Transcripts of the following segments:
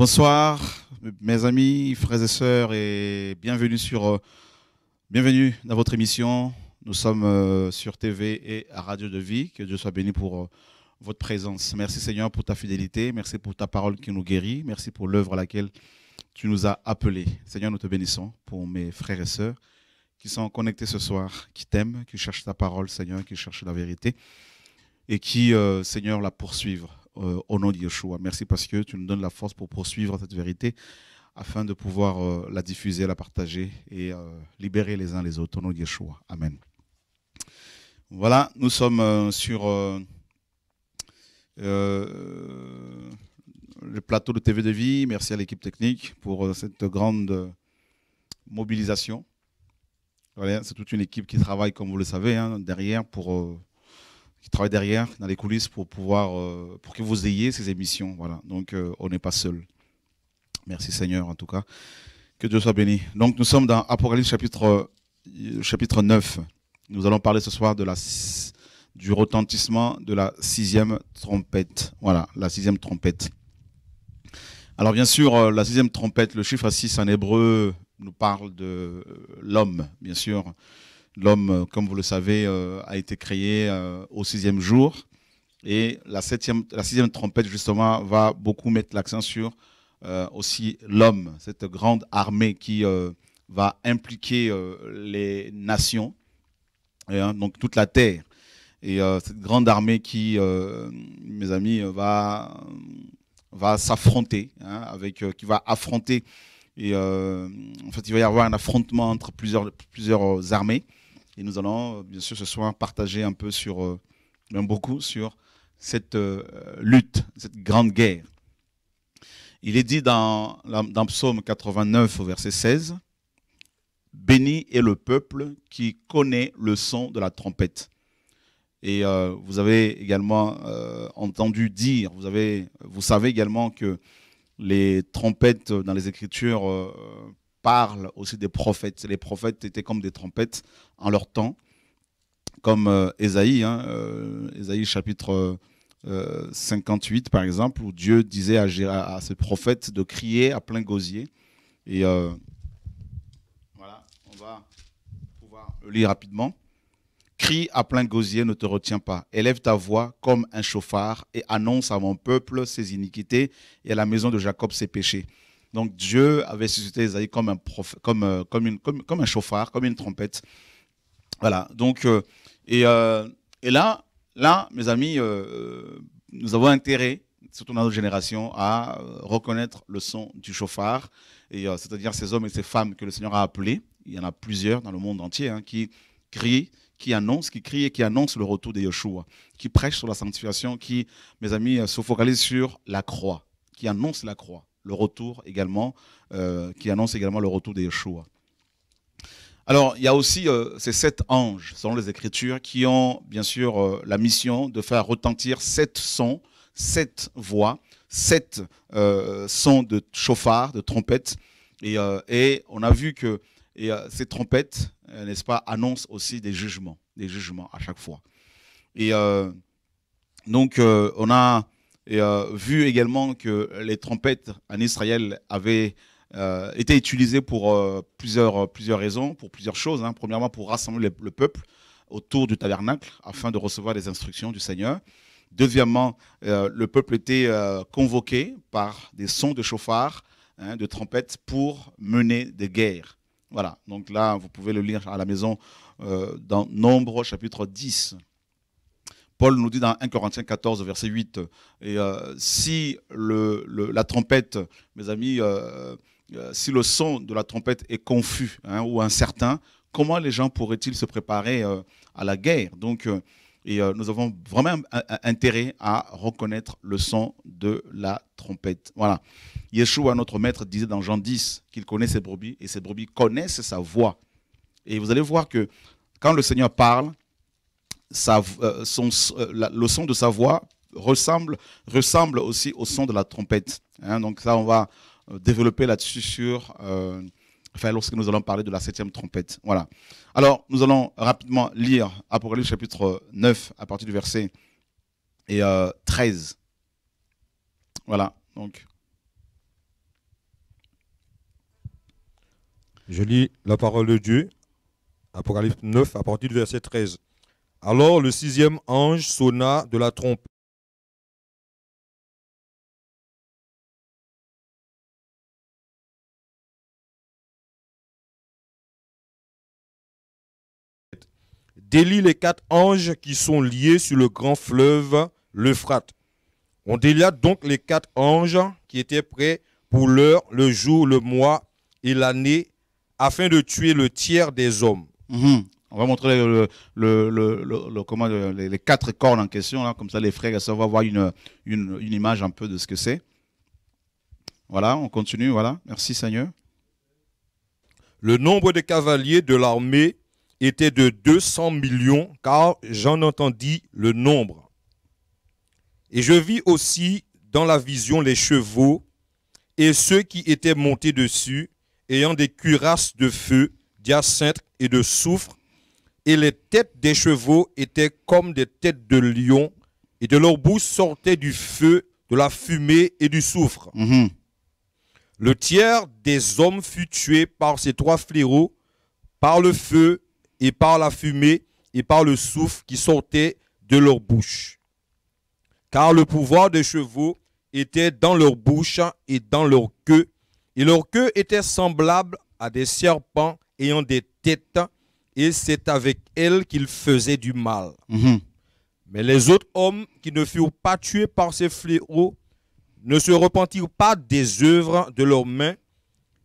Bonsoir, mes amis, frères et sœurs, et bienvenue sur, euh, bienvenue dans votre émission. Nous sommes euh, sur TV et à Radio de Vie. Que Dieu soit béni pour euh, votre présence. Merci Seigneur pour ta fidélité. Merci pour ta parole qui nous guérit. Merci pour l'œuvre à laquelle tu nous as appelés. Seigneur, nous te bénissons pour mes frères et sœurs qui sont connectés ce soir, qui t'aiment, qui cherchent ta parole, Seigneur, qui cherchent la vérité et qui, Seigneur, la poursuivent euh, au nom de Yeshua. Merci parce que tu nous donnes la force pour poursuivre cette vérité afin de pouvoir euh, la diffuser, la partager et euh, libérer les uns les autres au nom de Yeshua. Amen. Voilà, nous sommes sur le plateau de TV de vie. Merci à l'équipe technique pour cette grande mobilisation. Voilà, c'est toute une équipe qui travaille, comme vous le savez, hein, derrière pour qui travaillent derrière, dans les coulisses, pour pouvoir, euh, pour que vous ayez ces émissions. Voilà. Donc, euh, on n'est pas seul. Merci Seigneur, en tout cas. Que Dieu soit béni. Donc, nous sommes dans Apocalypse chapitre, euh, chapitre 9. Nous allons parler ce soir de la, du retentissement de la sixième trompette. Voilà, la sixième trompette. Alors, bien sûr, la sixième trompette, le chiffre 6 en hébreu nous parle de l'homme, bien sûr. L'homme, euh, comme vous le savez, euh, a été créé euh, au sixième jour. Et la, sixième trompette, justement, va beaucoup mettre l'accent sur aussi l'homme, cette grande armée qui va impliquer les nations, hein, donc toute la terre. Et cette grande armée qui, mes amis, va, s'affronter, hein, avec, qui va affronter. Et en fait, il va y avoir un affrontement entre plusieurs armées. Et nous allons, euh, bien sûr, ce soir partager un peu sur, euh, même beaucoup, sur cette euh, lutte, cette grande guerre. Il est dit dans, Psaume 89, au verset 16, Béni est le peuple qui connaît le son de la trompette. Et vous avez également entendu dire, vous, avez, vous savez également que les trompettes dans les Écritures parle aussi des prophètes. Les prophètes étaient comme des trompettes en leur temps, comme Esaïe, euh, hein, euh, chapitre 58 euh, par exemple, où Dieu disait à, à, ses prophètes de crier à plein gosier. Et voilà, on va pouvoir le lire rapidement. Crie à plein gosier, ne te retiens pas. Élève ta voix comme un chauffard et annonce à mon peuple ses iniquités et à la maison de Jacob ses péchés. Donc Dieu avait suscité Isaïe comme un, euh, comme, comme, une, un chauffard, comme une trompette. Voilà, donc, euh, euh, et, là, là, mes amis, nous avons intérêt, surtout dans notre génération, à reconnaître le son du chauffard, et c'est-à-dire ces hommes et ces femmes que le Seigneur a appelés. Il y en a plusieurs dans le monde entier hein, qui crient, qui annoncent, qui crient et qui annoncent le retour de Yeshua, qui prêchent sur la sanctification, qui, mes amis, se focalisent sur la croix, qui annoncent la croix le retour également, euh, qui annonce également le retour des Yeshua. Alors, il y a aussi euh, ces sept anges, selon les Écritures, qui ont bien sûr euh, la mission de faire retentir sept sons, sept voix, sept sons de chauffard, de trompette. Et, on a vu que et, ces trompettes, n'est-ce pas, annoncent aussi des jugements, des jugements à chaque fois. Et donc, on a et euh, vu également que les trompettes en Israël avaient euh, été utilisées pour euh, plusieurs, plusieurs raisons, pour plusieurs choses. Hein. Premièrement, pour rassembler le, peuple autour du tabernacle afin de recevoir les instructions du Seigneur. Deuxièmement, le peuple était convoqué par des sons de chauffard, hein, de trompettes pour mener des guerres. Voilà, donc là, vous pouvez le lire à la maison dans Nombre chapitre 10. Paul nous dit dans 1 Corinthiens 14, verset 8, euh, et, euh, si le, la trompette, mes amis, euh, si le son de la trompette est confus hein, ou incertain, comment les gens pourraient-ils se préparer à la guerre Donc, et nous avons vraiment intérêt à reconnaître le son de la trompette. Voilà. Yeshua, notre maître, disait dans Jean 10 qu'il connaît ses brebis et ses brebis connaissent sa voix. Et vous allez voir que quand le Seigneur parle, euh, son, euh, le son de sa voix ressemble, ressemble aussi au son de la trompette. Hein. donc ça, on va euh, développer là-dessus lorsque nous allons parler de la septième trompette. Voilà. Alors, nous allons rapidement lire Apocalypse chapitre 9 à partir du verset et, 13. Voilà, donc. Je lis la parole de Dieu, Apocalypse 9 à partir du verset 13. Alors le sixième ange sonna de la trompette. Délie les quatre anges qui sont liés sur le grand fleuve, l'Euphrate. On délia donc les quatre anges qui étaient prêts pour l'heure, le jour, le mois et l'année, afin de tuer le tiers des hommes. Mhm. On va montrer le, euh, les, quatre cornes en question, là, comme ça les frères ça va avoir une, une, image un peu de ce que c'est. Voilà, on continue, voilà. Merci Seigneur. Le nombre de cavaliers de l'armée était de 200 millions, car j'en entendis le nombre. Et je vis aussi dans la vision les chevaux et ceux qui étaient montés dessus, ayant des cuirasses de feu, d'hyacinthe et de soufre, et les têtes des chevaux étaient comme des têtes de lions, et de leur bouche sortait du feu, de la fumée et du soufre. Mhm. Le tiers des hommes fut tué par ces trois fléaux, par le feu et par la fumée et par le souffle qui sortait de leur bouche. Car le pouvoir des chevaux était dans leur bouche et dans leur queue, et leur queue était semblable à des serpents ayant des têtes et c'est avec elle qu'il faisait du mal. Mm-hmm. Mais les autres hommes qui ne furent pas tués par ces fléaux ne se repentirent pas des œuvres de leurs mains.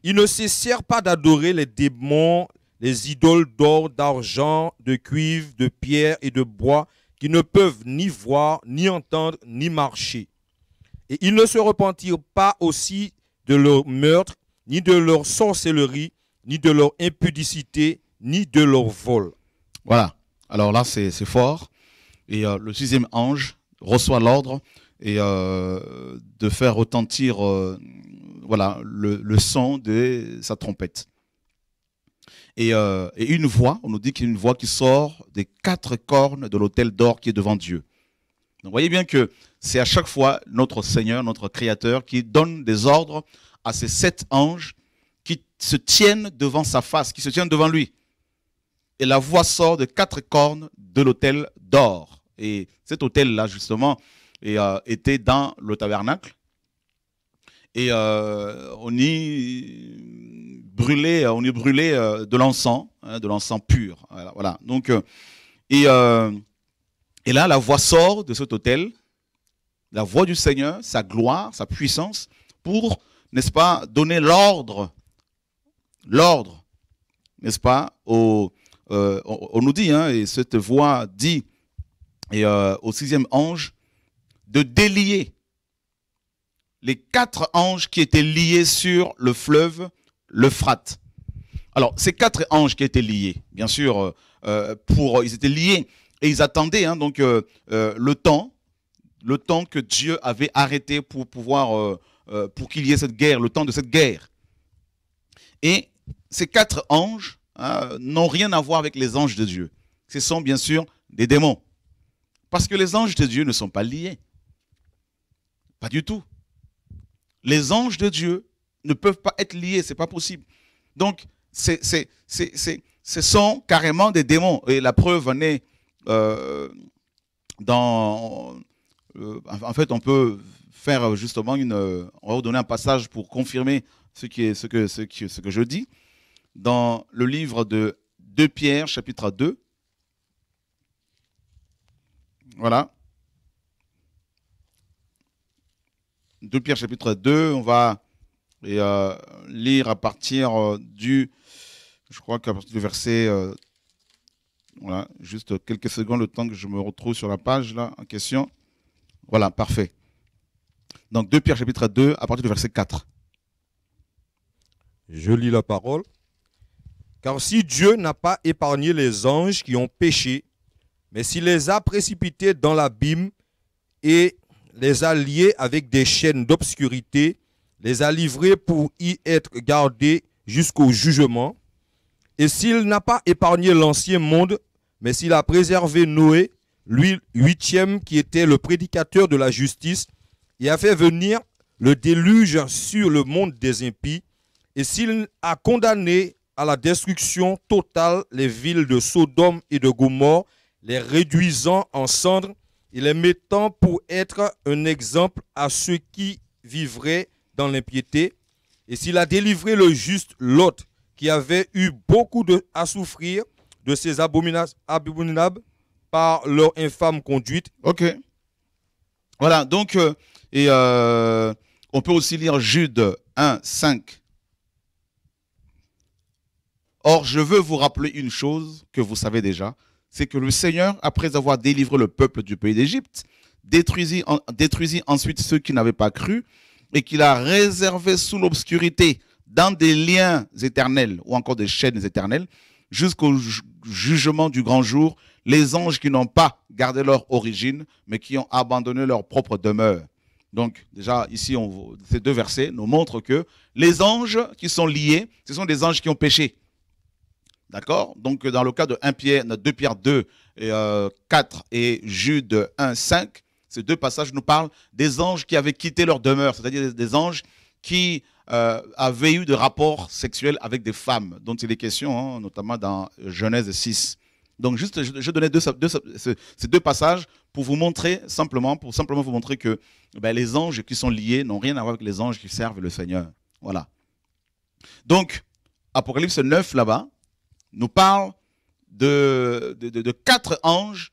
Ils ne cessèrent pas d'adorer les démons, les idoles d'or, d'argent, de cuivre, de pierre et de bois qui ne peuvent ni voir, ni entendre, ni marcher. Et ils ne se repentirent pas aussi de leur meurtre, ni de leur sorcellerie, ni de leur impudicité, ni de leur vol. Voilà. Alors là, c'est fort. Et euh, le sixième ange reçoit l'ordre euh, de faire retentir euh, voilà, le, son de sa trompette. Et, une voix, on nous dit qu'il y a une voix qui sort des quatre cornes de l'autel d'or qui est devant Dieu. Vous voyez bien que c'est à chaque fois notre Seigneur, notre Créateur, qui donne des ordres à ces sept anges qui se tiennent devant sa face, qui se tiennent devant lui et la voix sort de quatre cornes de l'autel d'or. Et cet autel-là, justement, euh, était dans le tabernacle. Et euh, on y brûlait, euh, on y brûlait de l'encens, hein, de l'encens pur. Voilà, Donc, et, là, la voix sort de cet autel, la voix du Seigneur, sa gloire, sa puissance, pour, n'est-ce pas, donner l'ordre, l'ordre, n'est-ce pas, au... Euh, on, nous dit, hein, et cette voix dit et, euh, au sixième ange, de délier les quatre anges qui étaient liés sur le fleuve, l'Euphrate. Alors, ces quatre anges qui étaient liés, bien sûr, euh, pour, ils étaient liés et ils attendaient hein, donc le temps, le temps que Dieu avait arrêté pour pouvoir, pour qu'il y ait cette guerre, le temps de cette guerre. Et ces quatre anges Hein, n'ont rien à voir avec les anges de Dieu. Ce sont bien sûr des démons. Parce que les anges de Dieu ne sont pas liés. Pas du tout. Les anges de Dieu ne peuvent pas être liés, ce n'est pas possible. Donc, c'est, c'est, c'est, ce sont carrément des démons. Et la preuve en est euh, dans... Euh, en fait, on peut faire justement une... Euh, on va vous donner un passage pour confirmer ce, qui est, ce, que, ce, ce que je dis dans le livre de 2 Pierre, chapitre 2. Voilà. 2 Pierre, chapitre 2, on va euh, lire à partir euh, du, je crois qu'à partir du verset, euh, voilà, juste quelques secondes, le temps que je me retrouve sur la page là en question. Voilà, parfait. Donc 2 Pierre chapitre 2, à partir du verset 4. Je lis la parole. Car si Dieu n'a pas épargné les anges qui ont péché, mais s'il les a précipités dans l'abîme et les a liés avec des chaînes d'obscurité, les a livrés pour y être gardés jusqu'au jugement, et s'il n'a pas épargné l'ancien monde, mais s'il a préservé Noé, lui huitième qui était le prédicateur de la justice, et a fait venir le déluge sur le monde des impies, et s'il a condamné à la destruction totale les villes de Sodome et de Gomorre, les réduisant en cendres et les mettant pour être un exemple à ceux qui vivraient dans l'impiété. Et s'il a délivré le juste l'autre qui avait eu beaucoup de, à souffrir de ces abominables par leur infâme conduite. Ok. Voilà, donc, euh, et euh, on peut aussi lire Jude 1, 5 Or, je veux vous rappeler une chose que vous savez déjà, c'est que le Seigneur, après avoir délivré le peuple du pays d'Égypte, détruisit, ensuite ceux qui n'avaient pas cru et qu'il a réservé sous l'obscurité dans des liens éternels ou encore des chaînes éternelles jusqu'au jugement du grand jour les anges qui n'ont pas gardé leur origine mais qui ont abandonné leur propre demeure. Donc déjà ici, ces deux versets nous montrent que les anges qui sont liés, ce sont des anges qui ont péché. D'accord Donc, dans le cas de 1 Pierre, 2 Pierre 2, et, 4 euh, et Jude 1, 5, ces deux passages nous parlent des anges qui avaient quitté leur demeure, c'est-à-dire des, anges qui euh, avaient eu de rapports sexuels avec des femmes, dont il est question, hein, notamment dans Genèse 6. Donc, juste, je, donnais ces deux passages pour vous montrer simplement, pour simplement vous montrer que ben, les anges qui sont liés n'ont rien à voir avec les anges qui servent le Seigneur. Voilà. Donc, Apocalypse 9, là-bas, nous parle de, quatre anges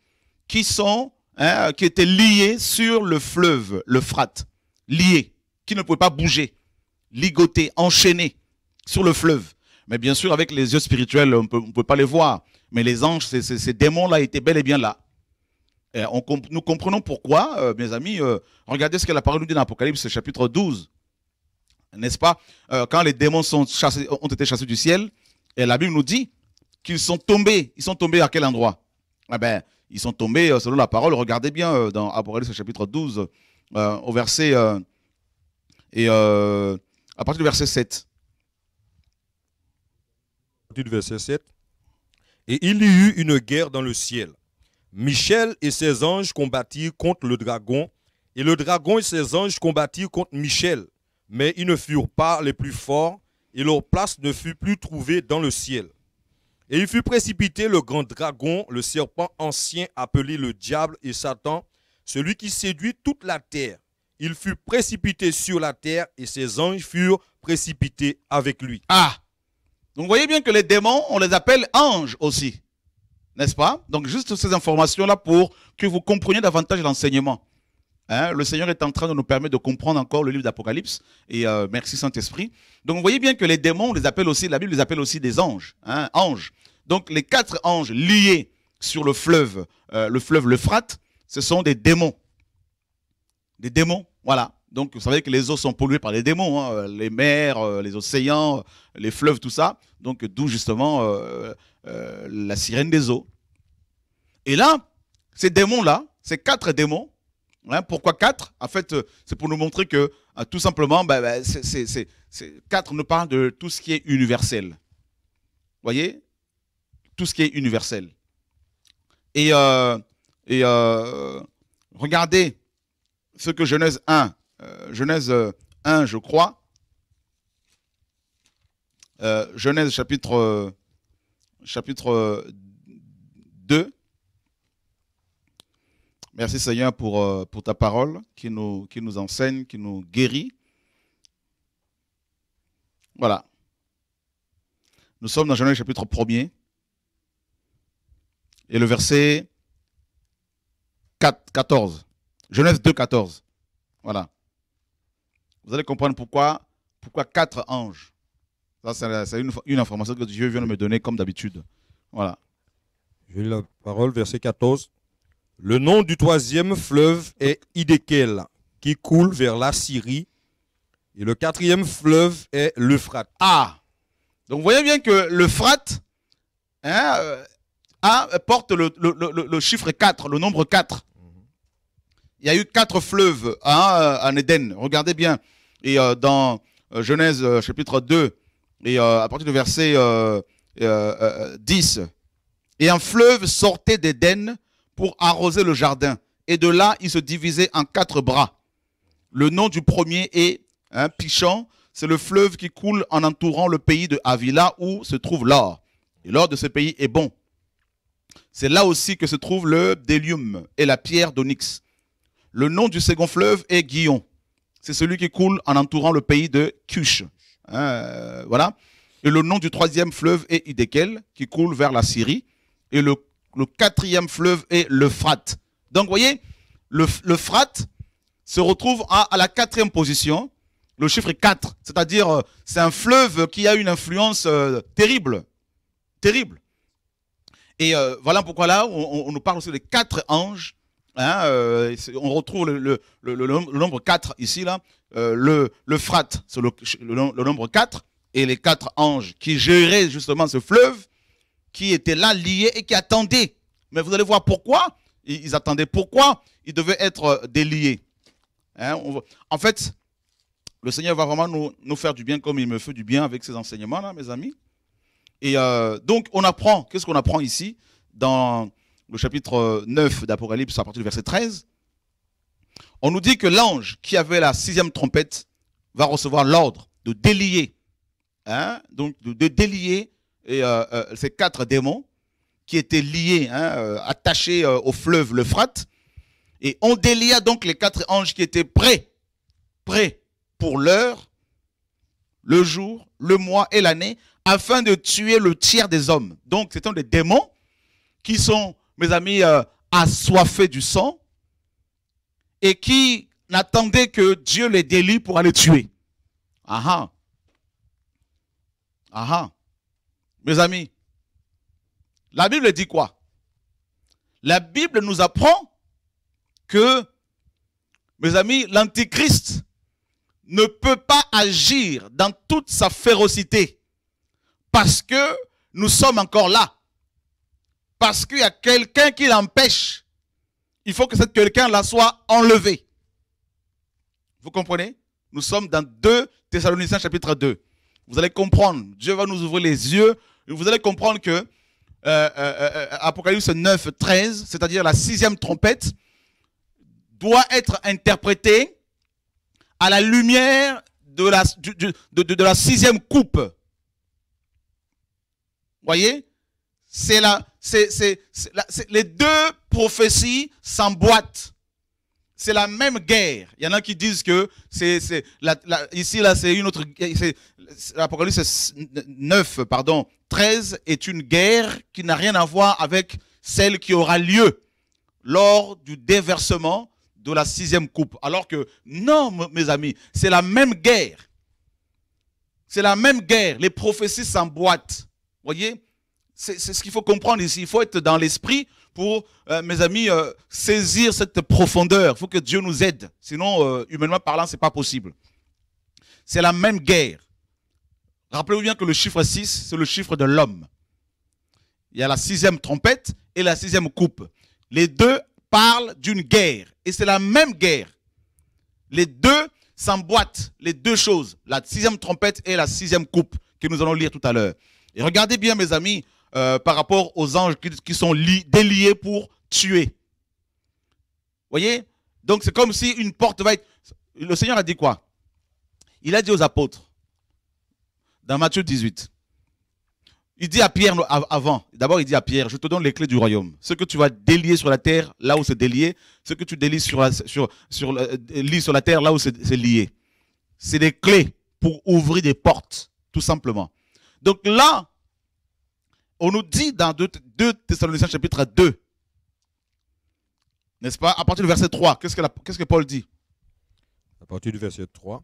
qui sont, hein, qui étaient liés sur le fleuve, le frat, liés, qui ne pouvaient pas bouger, ligotés, enchaînés sur le fleuve. Mais bien sûr, avec les yeux spirituels, on ne peut pas les voir. Mais les anges, ces, démons-là étaient bel et bien là. nous comprenons pourquoi, euh, mes amis. Euh, regardez ce que la parole nous dit dans l'Apocalypse, chapitre 12. N'est-ce pas euh, Quand les démons sont ont été chassés du ciel, et la Bible nous dit qu'ils sont tombés. Ils sont tombés à quel endroit eh ben, Ils sont tombés, euh, selon la parole, regardez bien euh, dans Apocalypse chapitre 12, euh, au verset. et à partir du verset 7. À partir du verset 7. Et il y eut une guerre dans le ciel. Michel et ses anges combattirent contre le dragon, et le dragon et ses anges combattirent contre Michel. Mais ils ne furent pas les plus forts, et leur place ne fut plus trouvée dans le ciel. Et il fut précipité le grand dragon, le serpent ancien appelé le diable et Satan, celui qui séduit toute la terre. Il fut précipité sur la terre et ses anges furent précipités avec lui. Ah Donc vous voyez bien que les démons, on les appelle anges aussi. N'est-ce pas Donc juste ces informations-là pour que vous compreniez davantage l'enseignement. Hein, le Seigneur est en train de nous permettre de comprendre encore le livre d'Apocalypse. Et euh, merci Saint-Esprit. Donc vous voyez bien que les démons, on les appelle aussi, la Bible les appelle aussi des anges. Hein, anges. Donc les quatre anges liés sur le fleuve, euh, le fleuve l'Euphrate, ce sont des démons. Des démons, voilà. Donc vous savez que les eaux sont polluées par les démons, hein. euh, les mers, euh, les océans, les fleuves, tout ça. Donc d'où justement la sirène des eaux. Et là, ces démons-là, ces quatre démons, hein, pourquoi quatre En fait, c'est pour nous montrer que tout simplement, bah, bah, quatre nous parlent de tout ce qui est universel. Vous voyez tout ce qui est universel. Et, euh, euh, regardez ce que Genèse 1, euh, Genèse 1, je crois, Genèse chapitre, chapitre 2. Merci Seigneur pour, pour ta parole qui nous, qui nous enseigne, qui nous guérit. Voilà. Nous sommes dans Genèse chapitre 1 et le verset 14. Genèse 2, 14. Voilà. Vous allez comprendre pourquoi, pourquoi quatre anges. Ça, c'est une, une, information que Dieu vient de me donner comme d'habitude. Voilà. J'ai la parole, verset 14. Le nom du troisième fleuve est Idékel, qui coule vers la Syrie. Et le quatrième fleuve est l'Euphrate. Ah Donc vous voyez bien que l'Euphrate, hein, euh, porte le, chiffre 4, le nombre 4. Il y a eu quatre fleuves à hein, euh, en Éden. Regardez bien. Et euh, dans euh, Genèse chapitre 2, et à partir du verset 10, et un fleuve sortait d'Éden pour arroser le jardin. Et de là, il se divisait en quatre bras. Le nom du premier est hein, Pichon. C'est le fleuve qui coule en entourant le pays de Avila où se trouve l'or. Et l'or de ce pays est bon. C'est là aussi que se trouve le délium et la pierre d'onyx. Le nom du second fleuve est Guillon. C'est celui qui coule en entourant le pays de Cush. Euh, voilà. Et le nom du troisième fleuve est Idékel, qui coule vers la Syrie. Et le, quatrième fleuve est l'Euphrate. Donc, vous voyez, l'Euphrate se retrouve à, la quatrième position. Le chiffre est 4, c'est-à-dire euh, c'est un fleuve qui a une influence euh, terrible. Terrible. Et euh, voilà pourquoi là, on, nous parle aussi des quatre anges. Hein, euh, on retrouve le, nombre 4 ici, là. Euh, le, frat, le, nombre 4. Et les quatre anges qui géraient justement ce fleuve, qui étaient là liés et qui attendaient. Mais vous allez voir pourquoi ils, attendaient, pourquoi ils devaient être déliés. Hein. en fait, le Seigneur va vraiment nous, nous, faire du bien comme il me fait du bien avec ses enseignements, là, mes amis. Et euh, donc, on apprend, qu'est-ce qu'on apprend ici Dans le chapitre 9 euh, d'Apocalypse, à partir du verset 13, on nous dit que l'ange qui avait la sixième trompette va recevoir l'ordre de délier, hein, donc de, délier et, euh, ces quatre démons qui étaient liés, hein, attachés au fleuve l'Euphrate. Et on délia donc les quatre anges qui étaient prêts, prêts pour l'heure, le jour, le mois et l'année afin de tuer le tiers des hommes. Donc, c'est un des démons qui sont, mes amis, euh, assoiffés du sang et qui n'attendaient que Dieu les délie pour aller tuer. Ah, ah ah. Ah Mes amis, la Bible dit quoi La Bible nous apprend que, mes amis, l'Antichrist ne peut pas agir dans toute sa férocité parce que nous sommes encore là. Parce qu'il y a quelqu'un qui l'empêche. Il faut que cette quelqu'un-là soit enlevé. Vous comprenez Nous sommes dans 2 Thessaloniciens chapitre 2. Vous allez comprendre. Dieu va nous ouvrir les yeux. vous allez comprendre que euh, euh, euh, Apocalypse 9, 13, c'est-à-dire la sixième trompette, doit être interprétée à la lumière de la sixième coupe. Voyez C'est la, c'est, les deux prophéties s'emboîtent. C'est la même guerre. Il y en a qui disent que c'est, ici, là, c'est une autre L'Apocalypse 9, pardon, 13 est une guerre qui n'a rien à voir avec celle qui aura lieu lors du déversement de la sixième coupe. Alors que, non, mes amis, c'est la même guerre. C'est la même guerre. Les prophéties s'emboîtent voyez, c'est ce qu'il faut comprendre ici. Il faut être dans l'esprit pour, euh, mes amis, euh, saisir cette profondeur. Il faut que Dieu nous aide. Sinon, euh, humainement parlant, ce n'est pas possible. C'est la même guerre. Rappelez-vous bien que le chiffre 6, c'est le chiffre de l'homme. Il y a la sixième trompette et la sixième coupe. Les deux parlent d'une guerre. Et c'est la même guerre. Les deux s'emboîtent, les deux choses, la sixième trompette et la sixième coupe que nous allons lire tout à l'heure. Et regardez bien, mes amis, euh, par rapport aux anges qui, sont déliés pour tuer. Voyez Donc c'est comme si une porte va être... Le Seigneur a dit quoi Il a dit aux apôtres, dans Matthieu 18, il dit à Pierre avant, d'abord il dit à Pierre, je te donne les clés du royaume. Ce que tu vas délier sur la terre, là où c'est délié, ce que tu délies sur la, sur, sur, euh, sur la terre, là où c'est lié. C'est des clés pour ouvrir des portes, tout simplement. Donc là, on nous dit dans 2, Thessaloniciens chapitre 2, n'est-ce pas, à partir du verset 3, qu'est-ce que, Paul dit À partir du verset 3,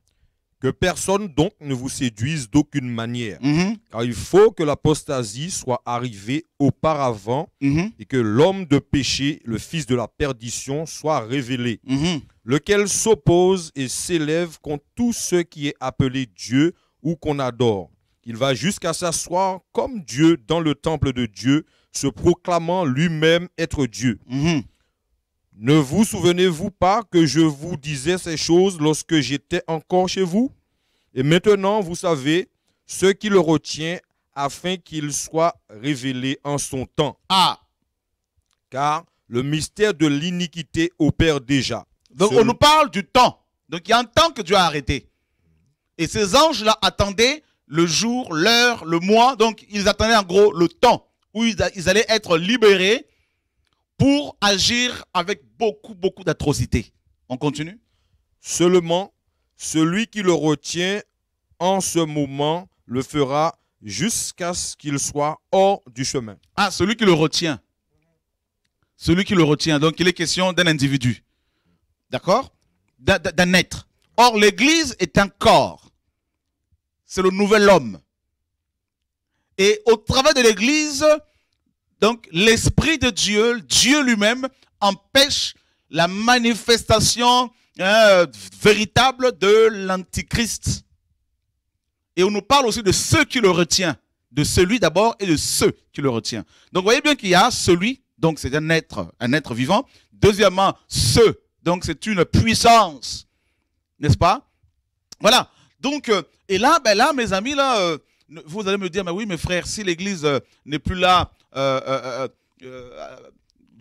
que personne donc ne vous séduise d'aucune manière, mm-hmm. car il faut que l'apostasie soit arrivée auparavant mm-hmm. et que l'homme de péché, le fils de la perdition, soit révélé, mm-hmm. lequel s'oppose et s'élève contre tout ce qui est appelé Dieu ou qu'on adore il va jusqu'à s'asseoir comme Dieu dans le temple de Dieu, se proclamant lui-même être Dieu. Mhm. Ne vous souvenez-vous pas que je vous disais ces choses lorsque j'étais encore chez vous Et maintenant, vous savez ce qui le retient afin qu'il soit révélé en son temps. Ah Car le mystère de l'iniquité opère déjà. Donc on nous parle du temps. Donc il y a un temps que Dieu a arrêté. Et ces anges-là attendaient le jour, l'heure, le mois. Donc, ils attendaient en gros le temps où ils, allaient être libérés pour agir avec beaucoup, beaucoup d'atrocités. On continue Seulement, celui qui le retient en ce moment le fera jusqu'à ce qu'il soit hors du chemin. Ah, celui qui le retient. Celui qui le retient. Donc, il est question d'un individu. D'accord D'un être. Or, l'Église est un corps c'est le nouvel homme. Et au travail de l'Église, donc l'Esprit de Dieu, Dieu lui-même, empêche la manifestation hein, véritable de l'Antichrist. Et on nous parle aussi de ceux qui le retient, de celui d'abord et de ceux qui le retient. Donc voyez bien qu'il y a celui, donc c'est un être, un être vivant. Deuxièmement, ceux, donc c'est une puissance, n'est-ce pas Voilà. Donc, euh, et là, ben là, mes amis, là, euh, vous allez me dire, mais oui, mes frères, si l'Église euh, n'est plus là,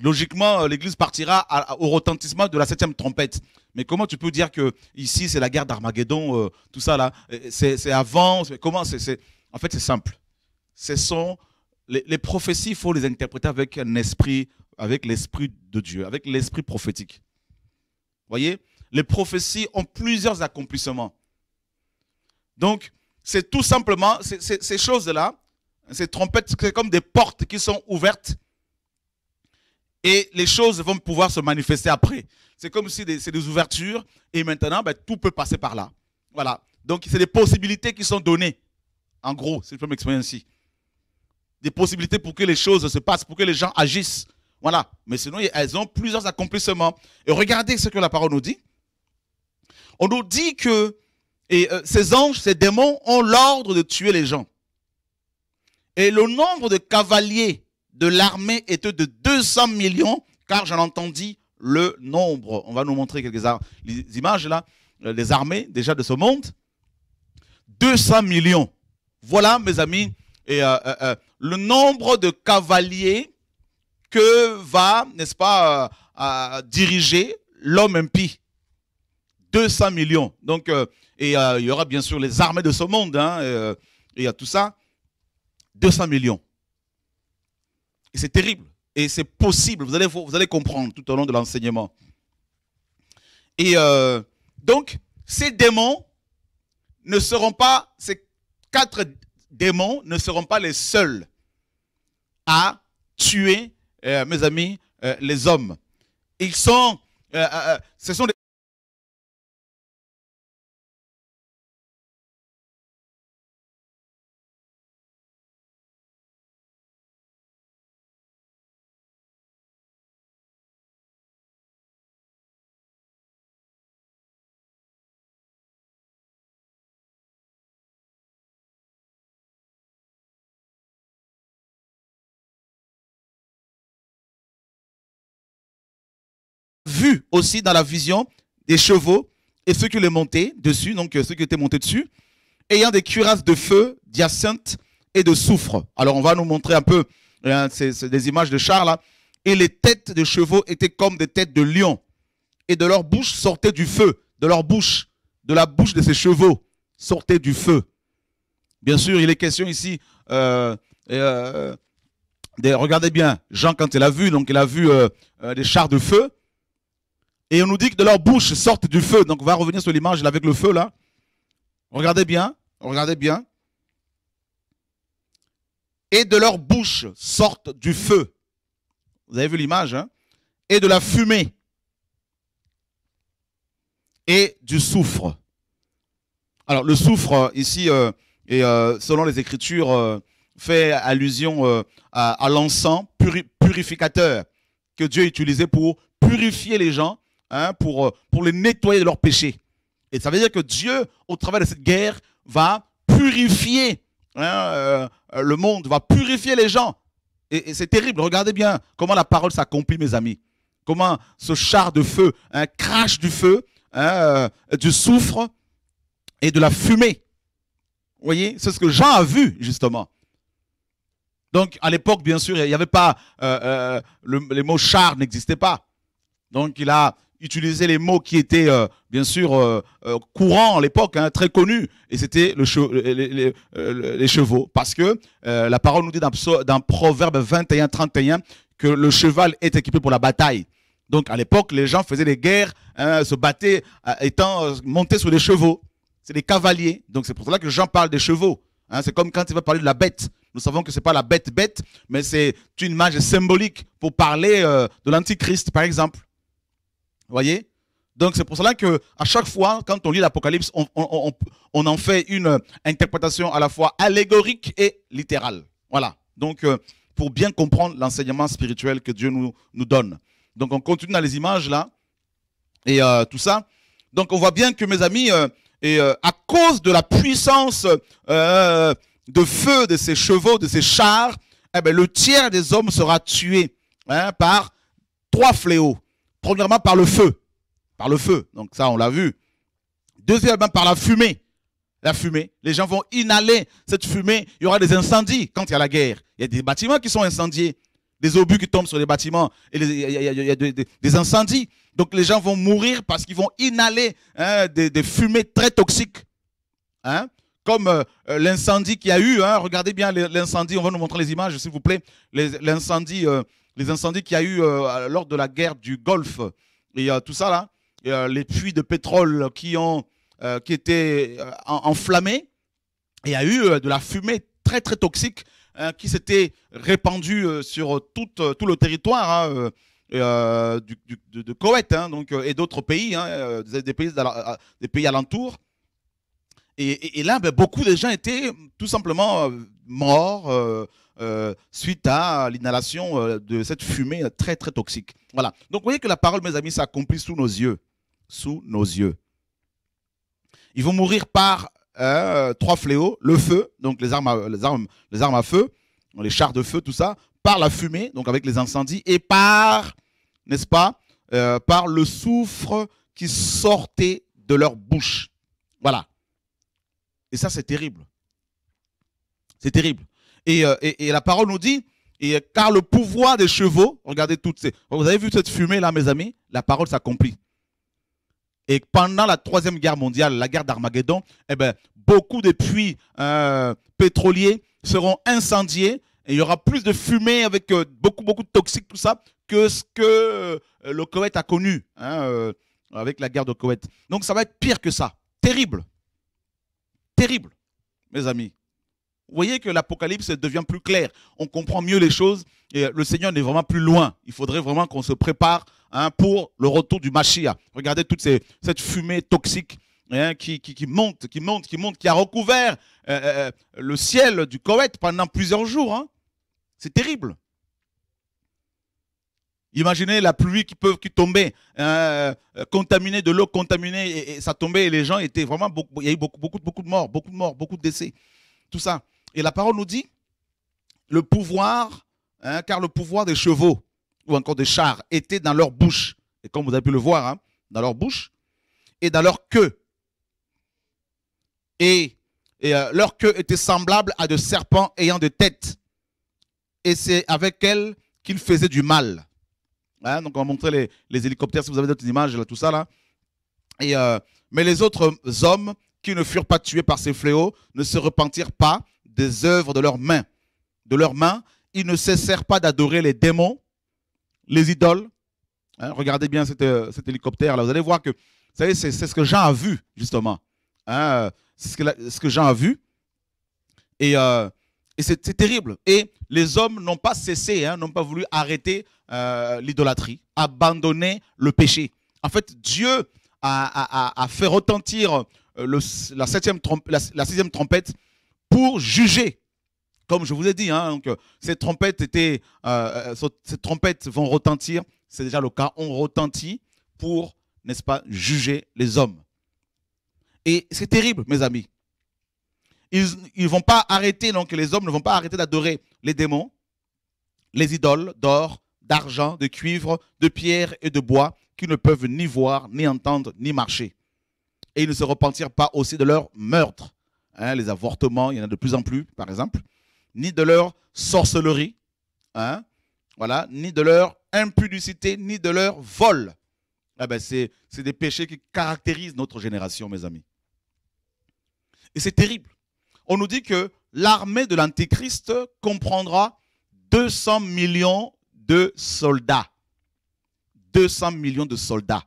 logiquement, l'Église partira au retentissement de la septième trompette. Mais comment tu peux dire que ici, c'est la guerre d'Armageddon, tout ça là, c'est avant, comment c'est En fait, c'est simple. Ce sont les, les prophéties, il faut les interpréter avec un esprit, avec l'esprit de Dieu, avec l'esprit prophétique. Voyez, les prophéties ont plusieurs accomplissements. Donc, c'est tout simplement ces choses-là, ces trompettes, c'est comme des portes qui sont ouvertes et les choses vont pouvoir se manifester après. C'est comme si c'est des ouvertures et maintenant, ben, tout peut passer par là. Voilà. Donc, c'est des possibilités qui sont données, en gros, si je peux m'exprimer ainsi. Des possibilités pour que les choses se passent, pour que les gens agissent. Voilà. Mais sinon, elles ont plusieurs accomplissements. Et regardez ce que la parole nous dit. On nous dit que et euh, ces anges, ces démons ont l'ordre de tuer les gens. Et le nombre de cavaliers de l'armée était de 200 millions, car j'en entendis le nombre. On va nous montrer quelques les images là, des euh, armées déjà de ce monde. 200 millions. Voilà, mes amis, euh, le nombre de cavaliers que va, n'est-ce pas, diriger l'homme impie. 200 millions. Donc, et euh, il y aura bien sûr les armées de ce monde. il y a tout ça. 200 millions. Et c'est terrible. Et c'est possible. Vous allez, vous allez comprendre tout au long de l'enseignement. Et euh, donc, ces démons ne seront pas, ces quatre démons ne seront pas les seuls à tuer, euh, mes amis, les hommes. Ils sont, ce sont des vu aussi dans la vision des chevaux et ceux qui les montaient dessus, donc euh, ceux qui étaient montés dessus, ayant des cuirasses de feu, d'hyacinthe et de soufre. Alors on va nous montrer un peu, hein, des images de chars là. Et les têtes de chevaux étaient comme des têtes de lions. Et de leur bouche sortait du feu, de leur bouche, de la bouche de ces chevaux sortait du feu. Bien sûr, il est question ici, euh, euh regardez bien, Jean quand il a vu, donc il a vu euh, des chars de feu, et on nous dit que de leur bouche sortent du feu. Donc on va revenir sur l'image avec le feu là. Regardez bien, regardez bien. Et de leur bouche sortent du feu. Vous avez vu l'image, hein Et de la fumée. Et du soufre. Alors le soufre euh, ici, euh, euh, selon les Écritures, fait allusion à, l'encens purificateur que Dieu utilisait pour purifier les gens Hein, pour, euh, pour les nettoyer de leurs péchés. Et ça veut dire que Dieu, au travers de cette guerre, va purifier hein, euh, euh, le monde, va purifier les gens. Et, c'est terrible. Regardez bien comment la parole s'accomplit, mes amis. Comment ce char de feu un crache du feu, hein, du soufre et de la fumée. Vous voyez, c'est ce que Jean a vu, justement. Donc, à l'époque, bien sûr, il n'y avait pas. les mots char n'existaient pas. Donc, il a utiliser les mots qui étaient, euh, bien sûr, euh, euh, courants à l'époque, hein, très connus, et c'était le les, chevaux. Parce que la parole nous dit dans, dans Proverbe 21-31 que le cheval est équipé pour la bataille. Donc à l'époque, les gens faisaient des guerres, hein, se battaient, étant montés sur des chevaux. C'est des cavaliers. Donc c'est pour cela que Jean parle des chevaux. Hein. c'est comme quand il va parler de la bête. Nous savons que ce n'est pas la bête bête, mais c'est une image symbolique pour parler de l'Antichrist, par exemple voyez donc c'est pour cela qu'à chaque fois, quand on lit l'Apocalypse, on, en fait une interprétation à la fois allégorique et littérale. Voilà. Donc euh, pour bien comprendre l'enseignement spirituel que Dieu nous, nous donne. Donc on continue dans les images là et euh, tout ça. Donc on voit bien que mes amis, euh, et, à cause de la puissance de feu de ces chevaux, de ces chars, eh ben, le tiers des hommes sera tué hein, par trois fléaux. Premièrement, par le feu. Par le feu. Donc ça, on l'a vu. Deuxièmement, par la fumée. La fumée. Les gens vont inhaler cette fumée. Il y aura des incendies quand il y a la guerre. Il y a des bâtiments qui sont incendiés. Des obus qui tombent sur les bâtiments. Et il, y a, des, incendies. Donc les gens vont mourir parce qu'ils vont inhaler hein, des, fumées très toxiques. Hein. Comme euh, l'incendie qu'il y a eu. Hein. Regardez bien l'incendie. On va nous montrer les images, s'il vous plaît. L'incendie euh, les incendies qu'il y a eu euh, lors de la guerre du Golfe et euh, tout ça là, euh, les puits de pétrole qui ont qui étaient enflammés, il y a eu de la fumée très très toxique hein, qui s'était répandue sur tout, tout le territoire hein, de, de Koweït hein, donc, et d'autres pays, des pays, des pays alentours. Et, là, ben, beaucoup de gens étaient tout simplement morts euh, suite à l'inhalation euh, de cette fumée très, très toxique. Voilà. Donc, vous voyez que la parole, mes amis, s'accomplit sous nos yeux. Sous nos yeux. Ils vont mourir par euh, trois fléaux, le feu, donc les armes, à, les, armes, les armes à feu, les chars de feu, tout ça, par la fumée, donc avec les incendies, et par, n'est-ce pas, par le soufre qui sortait de leur bouche. Voilà. Et ça, c'est terrible. C'est terrible. Euh, et, la parole nous dit, et, euh, car le pouvoir des chevaux, regardez toutes ces... Vous avez vu cette fumée là, mes amis La parole s'accomplit. Et pendant la Troisième Guerre mondiale, la guerre d'Armageddon, eh ben, beaucoup de puits euh, pétroliers seront incendiés et il y aura plus de fumée avec beaucoup, beaucoup de toxiques, tout ça, que ce que le Koweït a connu hein, avec la guerre de Koweït. Donc ça va être pire que ça. Terrible. Terrible, mes amis. Vous voyez que l'Apocalypse devient plus clair, on comprend mieux les choses et le Seigneur n'est vraiment plus loin. Il faudrait vraiment qu'on se prépare hein, pour le retour du Mashiach. Regardez toute ces, cette fumée toxique hein, qui, monte, qui monte, qui monte, qui a recouvert euh, euh, euh, le ciel du Koweït pendant plusieurs jours. Hein. C'est terrible. Imaginez la pluie qui peut qui tombait, contaminée de l'eau contaminée, et, ça tombait et les gens étaient vraiment beaucoup, il y a eu beaucoup, beaucoup, beaucoup de morts, beaucoup de morts, beaucoup de décès, tout ça. Et la parole nous dit le pouvoir, hein, car le pouvoir des chevaux ou encore des chars était dans leur bouche. Et comme vous avez pu le voir, hein, dans leur bouche et dans leur queue. Et, euh, leur queue était semblable à de serpents ayant des têtes. Et c'est avec elles qu'ils faisaient du mal. Hein, donc on va montrer les, hélicoptères, si vous avez d'autres images, tout ça là. Et, euh, mais les autres hommes qui ne furent pas tués par ces fléaux ne se repentirent pas des œuvres de leurs mains. De leurs mains, ils ne cessèrent pas d'adorer les démons, les idoles. Hein, regardez bien euh, cet, hélicoptère-là. Vous allez voir que, vous savez, c'est ce que Jean a vu, justement. Hein, euh, c'est ce que, Jean a vu. Et, euh, c'est terrible. Et les hommes n'ont pas cessé, hein, n'ont pas voulu arrêter l'idolâtrie, abandonner le péché. En fait, Dieu a, fait retentir la, sixième trompette pour juger. Comme je vous ai dit, hein, euh, ces, trompettes étaient, euh, euh, ces trompettes vont retentir, c'est déjà le cas, on retentit pour, n'est-ce pas, juger les hommes. Et c'est terrible, mes amis. Ils ne vont pas arrêter, donc les hommes ne vont pas arrêter d'adorer les démons, les idoles d'or, d'argent, de cuivre, de pierre et de bois qui ne peuvent ni voir, ni entendre, ni marcher. Et ils ne se repentiront pas aussi de leur meurtre Hein, les avortements, il y en a de plus en plus, par exemple, ni de leur sorcellerie, hein, voilà, ni de leur impudicité, ni de leur vol. Ah ben c'est des péchés qui caractérisent notre génération, mes amis. Et c'est terrible. On nous dit que l'armée de l'Antéchrist comprendra 200 millions de soldats. 200 millions de soldats.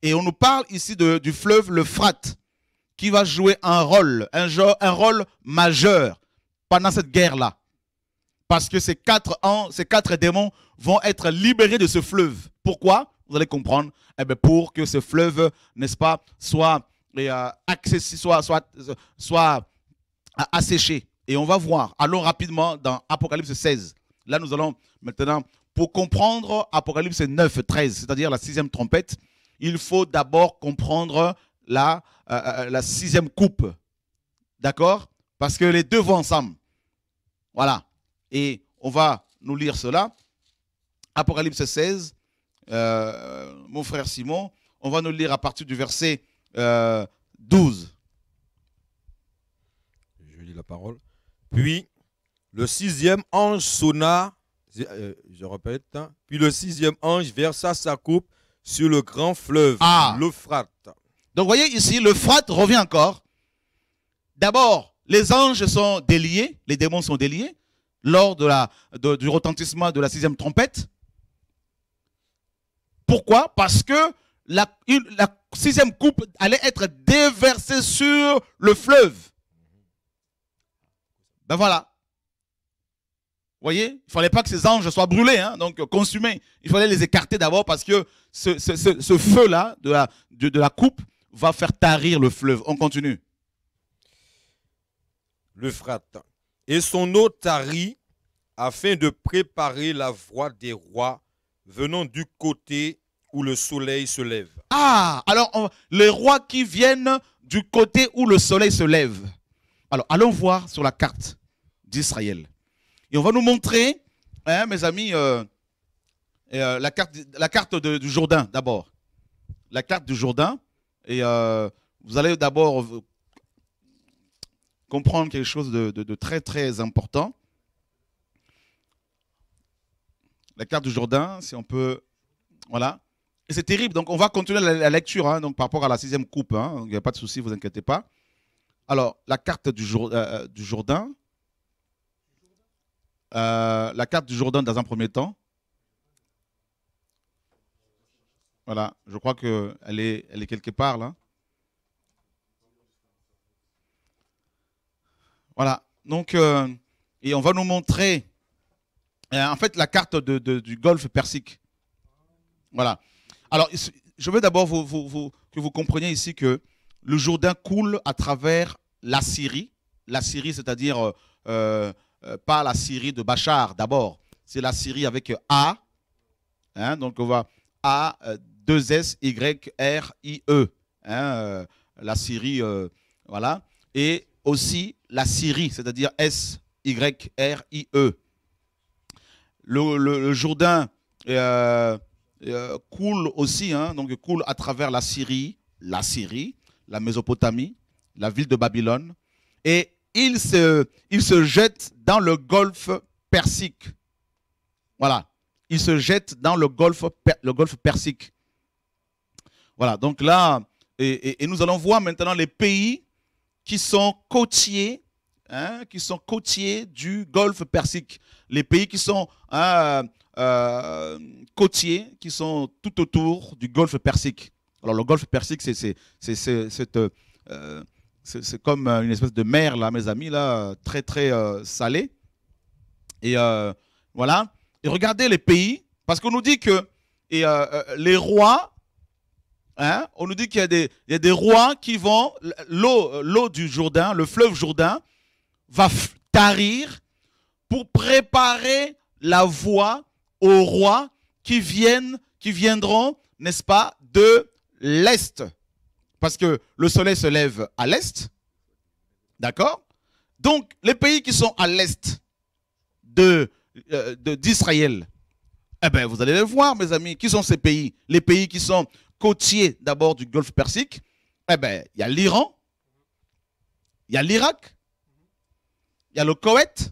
Et on nous parle ici du fleuve l'Euphrate qui va jouer un rôle, un, genre, un rôle majeur pendant cette guerre-là. Parce que ces quatre, ans, ces quatre démons vont être libérés de ce fleuve. Pourquoi Vous allez comprendre. Eh ben, pour que ce fleuve, n'est-ce pas, soit, euh, soit, soit, soit euh, asséché. Et on va voir. Allons rapidement dans Apocalypse 16. Là, nous allons maintenant, pour comprendre Apocalypse 9, 13, c'est-à-dire la sixième trompette, il faut d'abord comprendre euh, euh, euh, la, sixième coupe. D'accord Parce que les deux vont ensemble. Voilà. Et on va nous lire cela. Apocalypse 16, mon frère Simon, on va nous lire à partir du verset 12. Je lis la parole. Puis le sixième ange sonna, je répète, hein. puis le sixième ange versa sa coupe sur le grand fleuve, ah. l'Euphrate. Donc voyez ici, le frat revient encore. D'abord, les anges sont déliés, les démons sont déliés lors de la, du retentissement de la sixième trompette. Pourquoi Parce que la, sixième coupe allait être déversée sur le fleuve. Ben voilà. Vous voyez, il ne fallait pas que ces anges soient brûlés, hein, donc consumés. Il fallait les écarter d'abord parce que ce, feu-là de la, de la coupe va faire tarir le fleuve. On continue. Le L'Euphrate. Et son eau tarit afin de préparer la voie des rois venant du côté où le soleil se lève. Ah, alors les rois qui viennent du côté où le soleil se lève. Alors allons voir sur la carte d'Israël. Et on va nous montrer, hein, mes amis, euh, euh, la carte, la carte du Jourdain d'abord. La carte du Jourdain. Et euh, vous allez d'abord euh, comprendre quelque chose de, très très important. La carte du Jourdain, si on peut... Voilà. Et c'est terrible. Donc on va continuer la, lecture hein, donc par rapport à la sixième coupe. Hein. Il n'y a pas de souci, vous inquiétez pas. Alors, la carte du, euh, Jourdain. la carte du Jourdain dans un premier temps. Voilà, je crois qu'elle est, elle est quelque part là. Voilà, donc, euh, et on va nous montrer, euh, en fait, la carte du golfe persique. Voilà. Alors, je veux d'abord que vous compreniez ici que le Jourdain coule à travers la Syrie. La Syrie, c'est-à-dire euh, pas la Syrie de Bachar d'abord, c'est la Syrie avec A. Hein, donc, on va A 2-S-Y-R-I-E. Hein, euh, la Syrie, euh, voilà. Et aussi la Syrie, c'est-à-dire S-Y-R-I-E. Le, Jourdain euh, coule aussi, hein, donc coule à travers la Syrie, la Syrie, la Mésopotamie, la ville de Babylone. Et il se, il se jette dans le golfe Persique. Voilà. Il se jette dans le golfe, le golfe Persique. Voilà, donc là, et, nous allons voir maintenant les pays qui sont côtiers, hein, qui sont côtiers du Golfe Persique. Les pays qui sont hein, euh, côtiers, qui sont tout autour du Golfe Persique. Alors le Golfe Persique, c'est euh, comme euh, une espèce de mer, là, mes amis, là, très très salée. Et voilà. Et regardez les pays, parce qu'on nous dit que et, les rois Hein? On nous dit qu'il y, a des rois qui vont, l'eau du Jourdain, le fleuve Jourdain, va tarir pour préparer la voie aux rois qui, viennent, qui viendront, n'est-ce pas, de l'Est. Parce que le soleil se lève à l'Est. D'accord Donc, les pays qui sont à l'Est d'Israël, euh, de, d'Israël, eh bien, vous allez les voir, mes amis. Qui sont ces pays Les pays qui sont Côtier d'abord du Golfe Persique, eh ben, il y a l'Iran, il y a l'Irak, il y a le Koweït,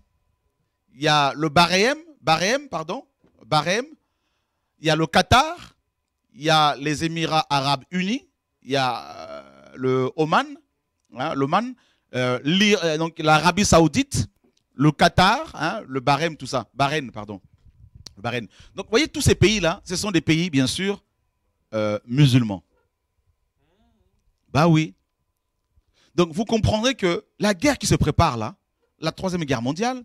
il y a le bahreïm pardon, il y a le Qatar, il y a les Émirats arabes unis, il y a euh, le Oman, hein, l'Oman, euh, euh, l'Arabie saoudite, le Qatar, hein, le bahreïm tout ça, Bahreïn, pardon, Bahreïn. Donc, vous voyez tous ces pays là, ce sont des pays bien sûr euh, musulmans. Bah oui. Donc vous comprendrez que la guerre qui se prépare là, la Troisième Guerre mondiale,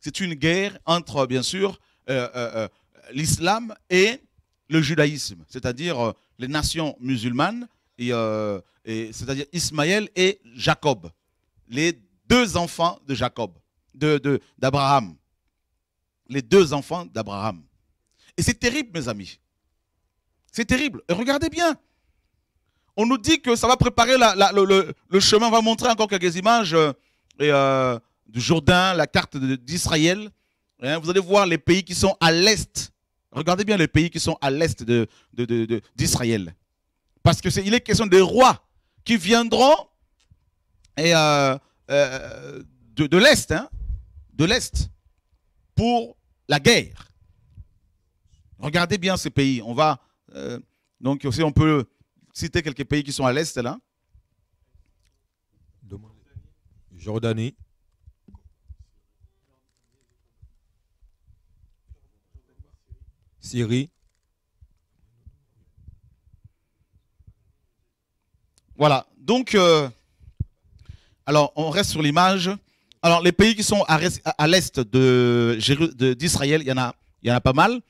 c'est une guerre entre, bien sûr, euh, euh, l'islam et le judaïsme, c'est-à-dire les nations musulmanes, et, c'est-à-dire Ismaël et Jacob, les deux enfants de Jacob, d'Abraham. De, d'Abraham, les deux enfants d'Abraham. Et c'est terrible, mes amis. C'est terrible. regardez bien. On nous dit que ça va préparer le, chemin. On va montrer encore quelques images euh, euh, du Jourdain, la carte d'Israël. Hein, vous allez voir les pays qui sont à l'est. Regardez bien les pays qui sont à l'est d'Israël. De, Parce qu'il est, il est question des rois qui viendront et, euh, de, l'est. Hein, de l'est. Pour la guerre. Regardez bien ces pays. On va euh, donc aussi, on peut citer quelques pays qui sont à l'est là. Jordanie. Syrie. Voilà. Donc, euh, alors, on reste sur l'image. Alors, les pays qui sont à, l'est d'Israël, de, il il y en a pas mal.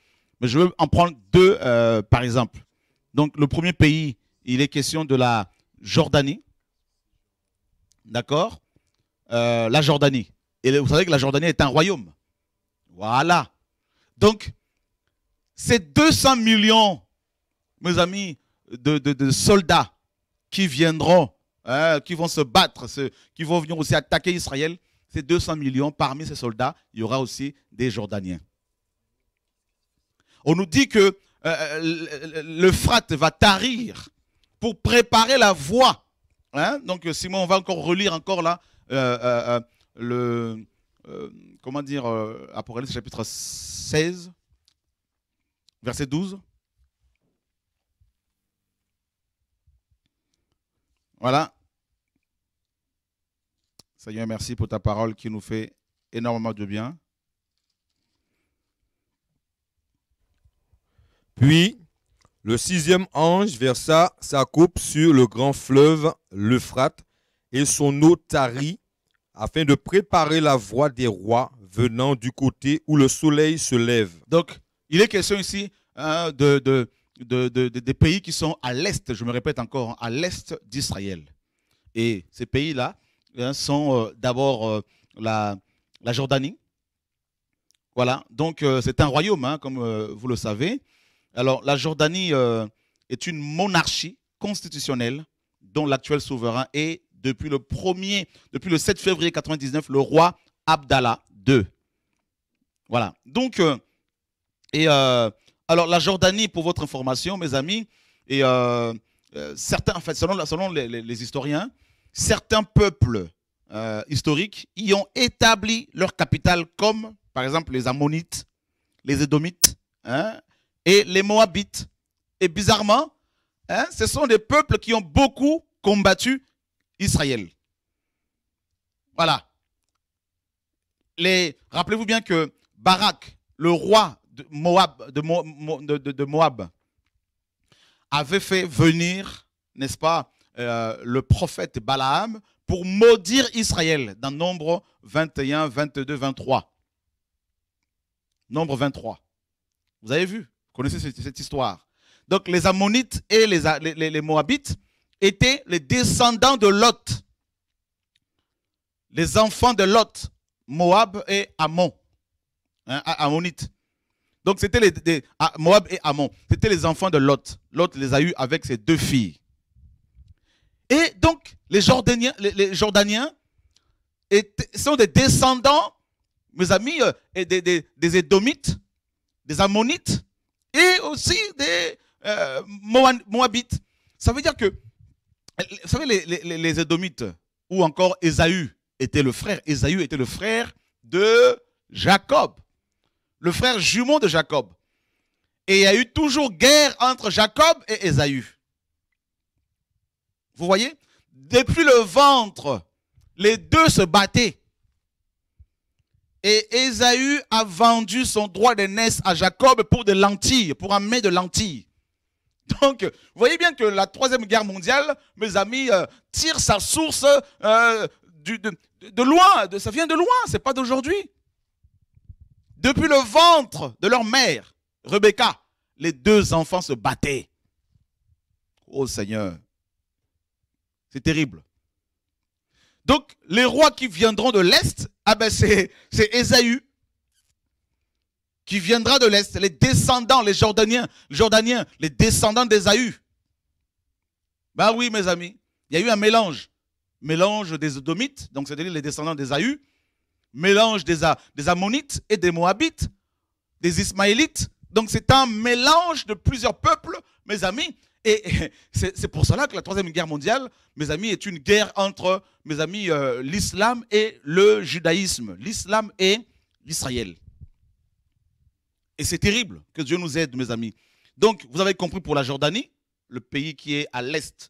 Mais je veux en prendre deux, euh, par exemple. Donc, le premier pays, il est question de la Jordanie. D'accord euh, La Jordanie. Et vous savez que la Jordanie est un royaume. Voilà. Donc, ces 200 millions, mes amis, de, soldats qui viendront, hein, qui vont se battre, qui vont venir aussi attaquer Israël, ces 200 millions, parmi ces soldats, il y aura aussi des Jordaniens. On nous dit que euh, euh, le frate va tarir pour préparer la voie. Hein? Donc euh, Simon, on va encore relire encore là le comment dire Apocalypse chapitre 16 verset 12. Voilà. Seigneur, merci pour ta parole qui nous fait énormément de bien. Puis le sixième ange versa sa coupe sur le grand fleuve, l'Euphrate, et son eau tarit, afin de préparer la voie des rois venant du côté où le soleil se lève. Donc, il est question ici hein, de, des pays qui sont à l'est, je me répète encore, à l'est d'Israël. Et ces pays-là hein, sont euh, d'abord euh, la, Jordanie. Voilà, donc euh, c'est un royaume, hein, comme vous le savez. Alors, la Jordanie euh, est une monarchie constitutionnelle dont l'actuel souverain est, depuis le, premier, depuis le 7 février 1999, le roi Abdallah II. Voilà. Donc, euh, et, euh, alors, la Jordanie, pour votre information, mes amis, et certains, en fait, selon, selon les, historiens, certains peuples historiques y ont établi leur capitale, comme par exemple les Ammonites, les Édomites, hein, et les Moabites. Et bizarrement, hein, ce sont des peuples qui ont beaucoup combattu Israël. Voilà. Rappelez-vous bien que Barak, le roi de Moab, avait fait venir, n'est-ce pas, euh, le prophète Balaam pour maudire Israël dans Nombre 21, 22, 23. Nombre 23. Vous avez vu connaissez cette histoire. Donc les Ammonites et les, Moabites étaient les descendants de Lot. Les enfants de Lot, Moab et Ammon. Hein, Ammonites. Donc c'était les, Moab et Ammon. C'était les enfants de Lot. Lot les a eus avec ses deux filles. Et donc les Jordaniens, sont des descendants, mes amis, euh, des, des Édomites, des Ammonites et aussi des euh, Moabites. Ça veut dire que, vous savez, les, les, Édomites, ou encore Esaü était le frère, Esaü était le frère de Jacob, le frère jumeau de Jacob. Et il y a eu toujours guerre entre Jacob et Esaü. Vous voyez Depuis le ventre, les deux se battaient. Et Ésaü a vendu son droit de naissance à Jacob pour des lentilles, pour un mets de lentilles. Donc, vous voyez bien que la Troisième Guerre mondiale, mes amis, euh, tire sa source euh, de, loin. De, ça vient de loin, ce n'est pas d'aujourd'hui. Depuis le ventre de leur mère, Rebecca, les deux enfants se battaient. Oh Seigneur, c'est terrible. Donc, les rois qui viendront de l'Est, ah ben, c'est Esaü qui viendra de l'Est, les descendants, les Jordaniens, les Jordaniens, les descendants d'Esaü. Ben bah oui, mes amis, il y a eu un mélange. Mélange des Odomites, donc c'est-à-dire les descendants d'Esaü. mélange des, des Ammonites et des Moabites, des Ismaélites. Donc c'est un mélange de plusieurs peuples, mes amis, et c'est pour cela que la Troisième Guerre mondiale, mes amis, est une guerre entre, mes amis, euh, l'islam et le judaïsme, l'islam et l'Israël. Et c'est terrible que Dieu nous aide, mes amis. Donc, vous avez compris pour la Jordanie, le pays qui est à l'est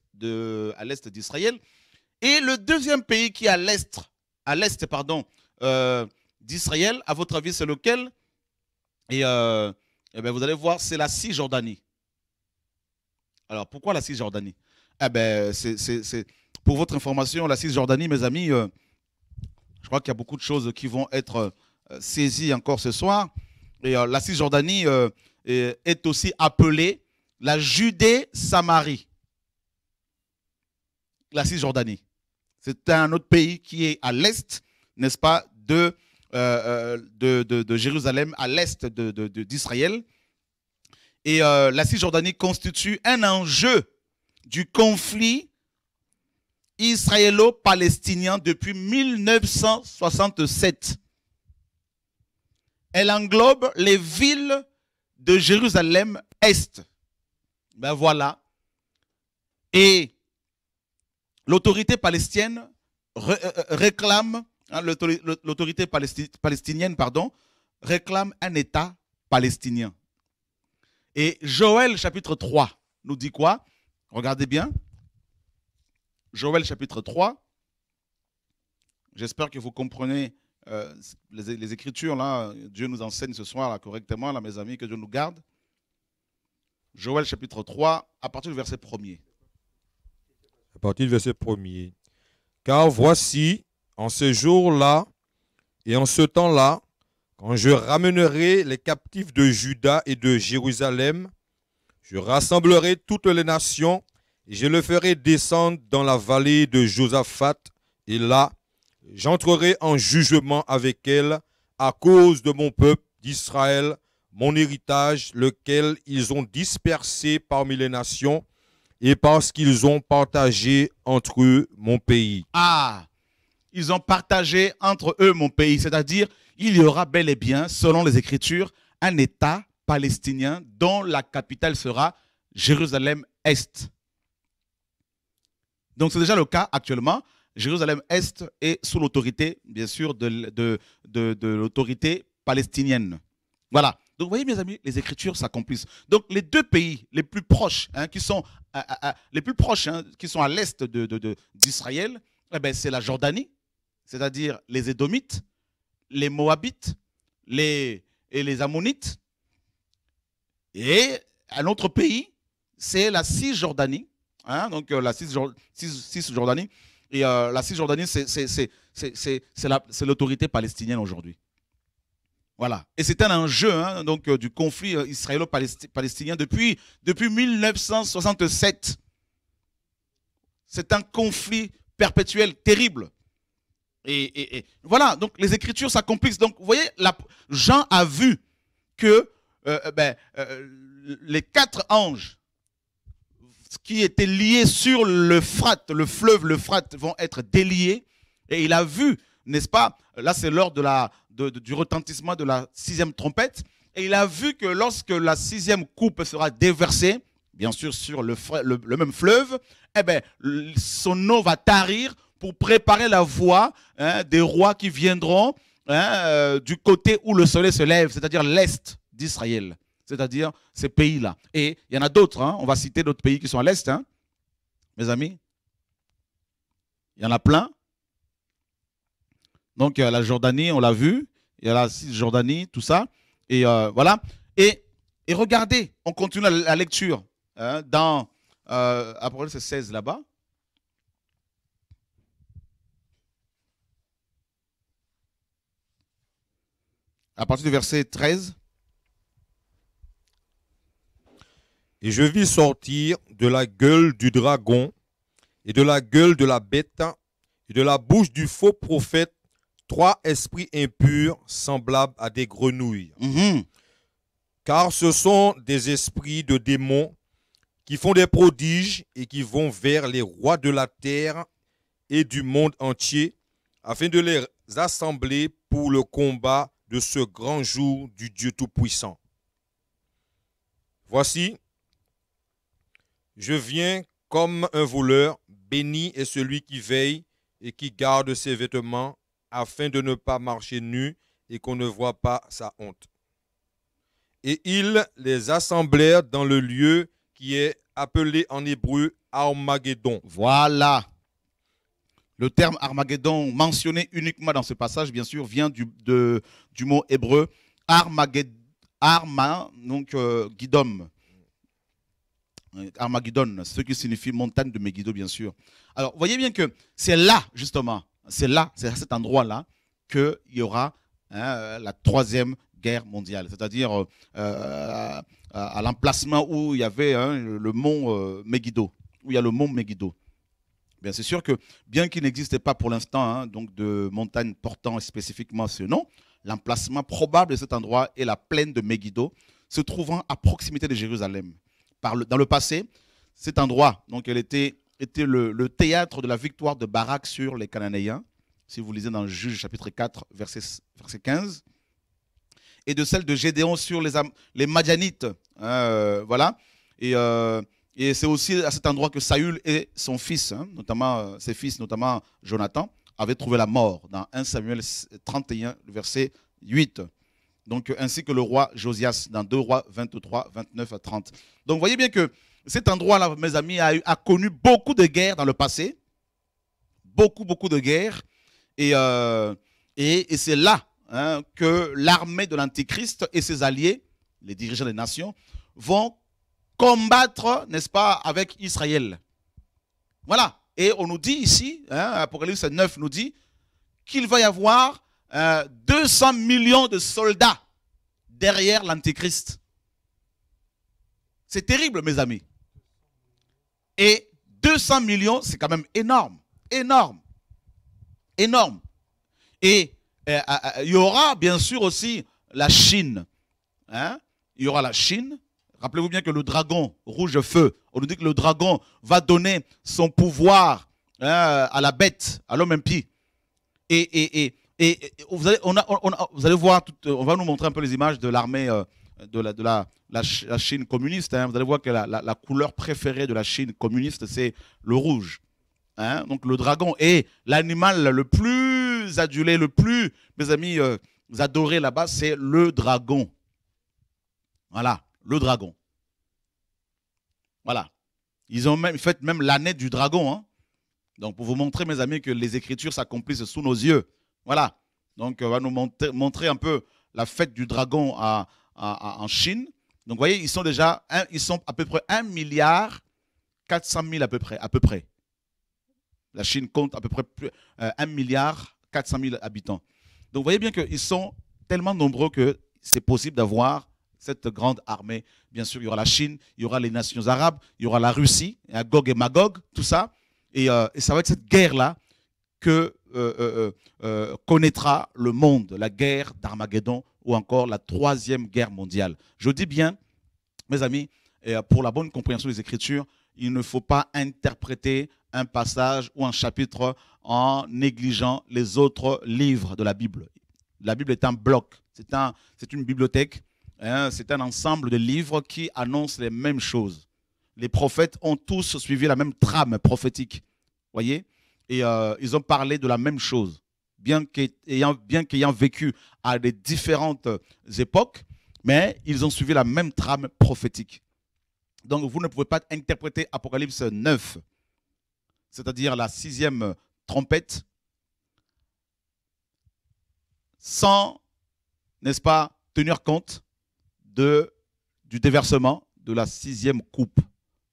d'Israël, et le deuxième pays qui est à l'est, à euh, d'Israël, à votre avis, c'est lequel Et, euh, eh ben, vous allez voir, c'est la Cisjordanie. Alors, pourquoi la Cisjordanie Eh bien, c'est, pour votre information, la Cisjordanie, mes amis, euh, je crois qu'il y a beaucoup de choses qui vont être euh, saisies encore ce soir. Et euh, la Cisjordanie est aussi appelée la Judée-Samarie. La Cisjordanie. C'est un autre pays qui est à l'est, n'est-ce pas, de, de, Jérusalem, à l'est d'Israël et euh, la Cisjordanie constitue un enjeu du conflit israélo-palestinien depuis 1967. Elle englobe les villes de Jérusalem-Est. Ben voilà. Et l'autorité palestinienne euh, euh, réclame, hein, l'autorité palestinienne, pardon, réclame un État palestinien. Et Joël chapitre 3 nous dit quoi Regardez bien. Joël chapitre 3. J'espère que vous comprenez euh, les, Écritures. Là, Dieu nous enseigne ce soir là, correctement, là, mes amis, que Dieu nous garde. Joël chapitre 3, à partir du verset 1er. À partir du verset 1er. Car voici, en ce jour-là et en ce temps-là, quand je ramènerai les captifs de Juda et de Jérusalem, je rassemblerai toutes les nations et je le ferai descendre dans la vallée de Josaphat. Et là, j'entrerai en jugement avec elles à cause de mon peuple d'Israël, mon héritage, lequel ils ont dispersé parmi les nations et parce qu'ils ont partagé entre eux mon pays. Ah, ils ont partagé entre eux mon pays, c'est-à-dire il y aura bel et bien, selon les Écritures, un État palestinien dont la capitale sera Jérusalem-Est. Donc c'est déjà le cas actuellement. Jérusalem-Est est sous l'autorité, bien sûr, de, l'autorité palestinienne. Voilà. Donc vous voyez, mes amis, les Écritures s'accomplissent. Donc les deux pays les plus proches, hein, qui sont à, euh, euh, euh, les plus proches, hein, qui sont à l'est d'Israël, eh ben, c'est la Jordanie, c'est-à-dire les Édomites, les Moabites les, et les Ammonites. Et un autre pays, c'est la Cisjordanie. Hein, donc euh, euh, la Cisjordanie. Et c'est l'autorité palestinienne aujourd'hui. Voilà. Et c'est un enjeu hein, donc, euh, du conflit israélo-palestinien depuis, depuis 1967. C'est un conflit perpétuel, terrible. Et, voilà, donc les Écritures s'accomplissent. Donc, vous voyez, Jean a vu que euh, euh, ben, euh, les quatre anges qui étaient liés sur le frat, le fleuve, le frat, vont être déliés. Et il a vu, n'est-ce pas, là c'est l'heure de la, du retentissement de la sixième trompette. Et il a vu que lorsque la sixième coupe sera déversée, bien sûr sur le, même fleuve, eh ben, son eau va tarir, pour préparer la voie hein, des rois qui viendront hein, euh, du côté où le soleil se lève, c'est-à-dire l'est d'Israël, c'est-à-dire ces pays-là. Et il y en a d'autres, hein, on va citer d'autres pays qui sont à l'est, mes amis. Il y en a plein. Donc la Jordanie, on l'a vu, il y a la Cisjordanie, tout ça. Et euh, voilà. Et, regardez, on continue la, lecture dans, euh, après 16 là-bas. à partir du verset 13. Et je vis sortir de la gueule du dragon et de la gueule de la bête et de la bouche du faux prophète trois esprits impurs semblables à des grenouilles. Mm-hmm. Car ce sont des esprits de démons qui font des prodiges et qui vont vers les rois de la terre et du monde entier afin de les assembler pour le combat de ce grand jour du Dieu Tout-Puissant. Voici, je viens comme un voleur, béni est celui qui veille et qui garde ses vêtements afin de ne pas marcher nu et qu'on ne voit pas sa honte. Et ils les assemblèrent dans le lieu qui est appelé en hébreu Armageddon. Voilà. Le terme Armageddon, mentionné uniquement dans ce passage, bien sûr, vient du, mot hébreu Armageddon, Arma, donc euh, Guidom. Euh, Armageddon, ce qui signifie montagne de Megiddo, bien sûr. Alors, voyez bien que c'est là, justement, c'est là, c'est à cet endroit-là qu'il y aura hein, euh, la troisième guerre mondiale, c'est-à-dire à, l'emplacement où il y avait hein, le mont Megiddo, où il y a le mont Megiddo. Bien, c'est sûr que, bien qu'il n'existe pas pour l'instant hein, donc de montagne portant spécifiquement ce nom, l'emplacement probable de cet endroit est la plaine de Megiddo, se trouvant à proximité de Jérusalem. dans le passé, cet endroit, donc, elle était, était le, théâtre de la victoire de Barak sur les Cananéens, si vous lisez dans le Juge chapitre 4, verset, 15, et de celle de Gédéon sur les, les Madianites. Hein, euh, voilà. Et. Euh, et c'est aussi à cet endroit que Saül et son fils, hein, notamment euh, ses fils, notamment Jonathan, avaient trouvé la mort dans 1 Samuel 31, verset 8. Donc, ainsi que le roi Josias dans 2 rois 23, 29 à 30. Donc, voyez bien que cet endroit-là, mes amis, a, connu beaucoup de guerres dans le passé. Beaucoup, beaucoup de guerres. Et, euh, et, c'est là hein, que l'armée de l'Antichrist et ses alliés, les dirigeants des nations, vont combattre, n'est-ce pas, avec Israël. Voilà. Et on nous dit ici, hein, Apocalypse 9 nous dit qu'il va y avoir 200 euh, millions de soldats derrière l'Antéchrist. C'est terrible, mes amis. Et 200 millions, c'est quand même énorme, énorme, énorme. Et euh, euh, il y aura bien sûr aussi la Chine. Hein. Il y aura la Chine, Rappelez-vous bien que le dragon rouge feu, on nous dit que le dragon va donner son pouvoir hein, à la bête, à l'homme impie. Et, et, et, et, vous, allez, on a, on vous allez voir, on va nous montrer un peu les images de l'armée euh, de, la, de la, Chine communiste. Hein. Vous allez voir que la, couleur préférée de la Chine communiste, c'est le rouge. Hein. Donc le dragon est l'animal le plus adulé, le plus, mes amis, euh, adoré là-bas, c'est le dragon. Voilà le dragon. Voilà. Ils ont même fait même l'année du dragon. Hein. Donc, pour vous montrer, mes amis, que les Écritures s'accomplissent sous nos yeux. Voilà. Donc, on euh, va nous montrer, un peu la fête du dragon en Chine. Donc, vous voyez, ils sont déjà, ils sont à peu près 1 milliard 400 000 à peu près, à peu près. La Chine compte à peu près plus, 1 euh, milliard 400 000 habitants. Donc, vous voyez bien qu'ils sont tellement nombreux que c'est possible d'avoir cette grande armée. Bien sûr, il y aura la Chine, il y aura les nations arabes, il y aura la Russie, il Gog et Magog, tout ça. Euh, et, ça va être cette guerre-là que euh, euh, connaîtra le monde, la guerre d'Armageddon ou encore la troisième guerre mondiale. Je dis bien, mes amis, pour la bonne compréhension des Écritures, il ne faut pas interpréter un passage ou un chapitre en négligeant les autres livres de la Bible. La Bible est un bloc, c'est un, une bibliothèque Hein, c'est un ensemble de livres qui annoncent les mêmes choses. Les prophètes ont tous suivi la même trame prophétique. Voyez Et euh, ils ont parlé de la même chose. Bien qu'ayant, bien qu'ayant vécu à des différentes euh, époques, mais ils ont suivi la même trame prophétique. Donc vous ne pouvez pas interpréter Apocalypse 9, c'est-à-dire la sixième trompette, sans, n'est-ce pas, tenir compte du déversement de la sixième coupe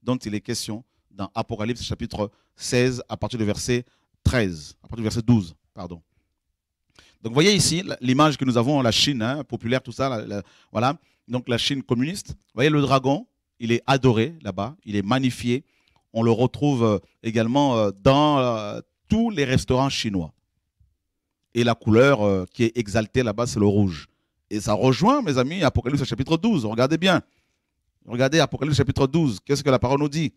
dont il est question dans Apocalypse chapitre 16 à partir du verset 13, à partir du verset 12, pardon. Donc vous voyez ici l'image que nous avons, la Chine hein, populaire, tout ça, voilà. Donc la Chine communiste. Vous voyez le dragon, il est adoré là-bas, il est magnifié. On le retrouve euh, également euh, dans euh, tous les restaurants chinois. Et la couleur qui est exaltée là-bas, c'est le rouge. Et ça rejoint, mes amis, Apocalypse chapitre 12. Regardez bien. Regardez Apocalypse chapitre 12. Qu'est-ce que la parole nous dit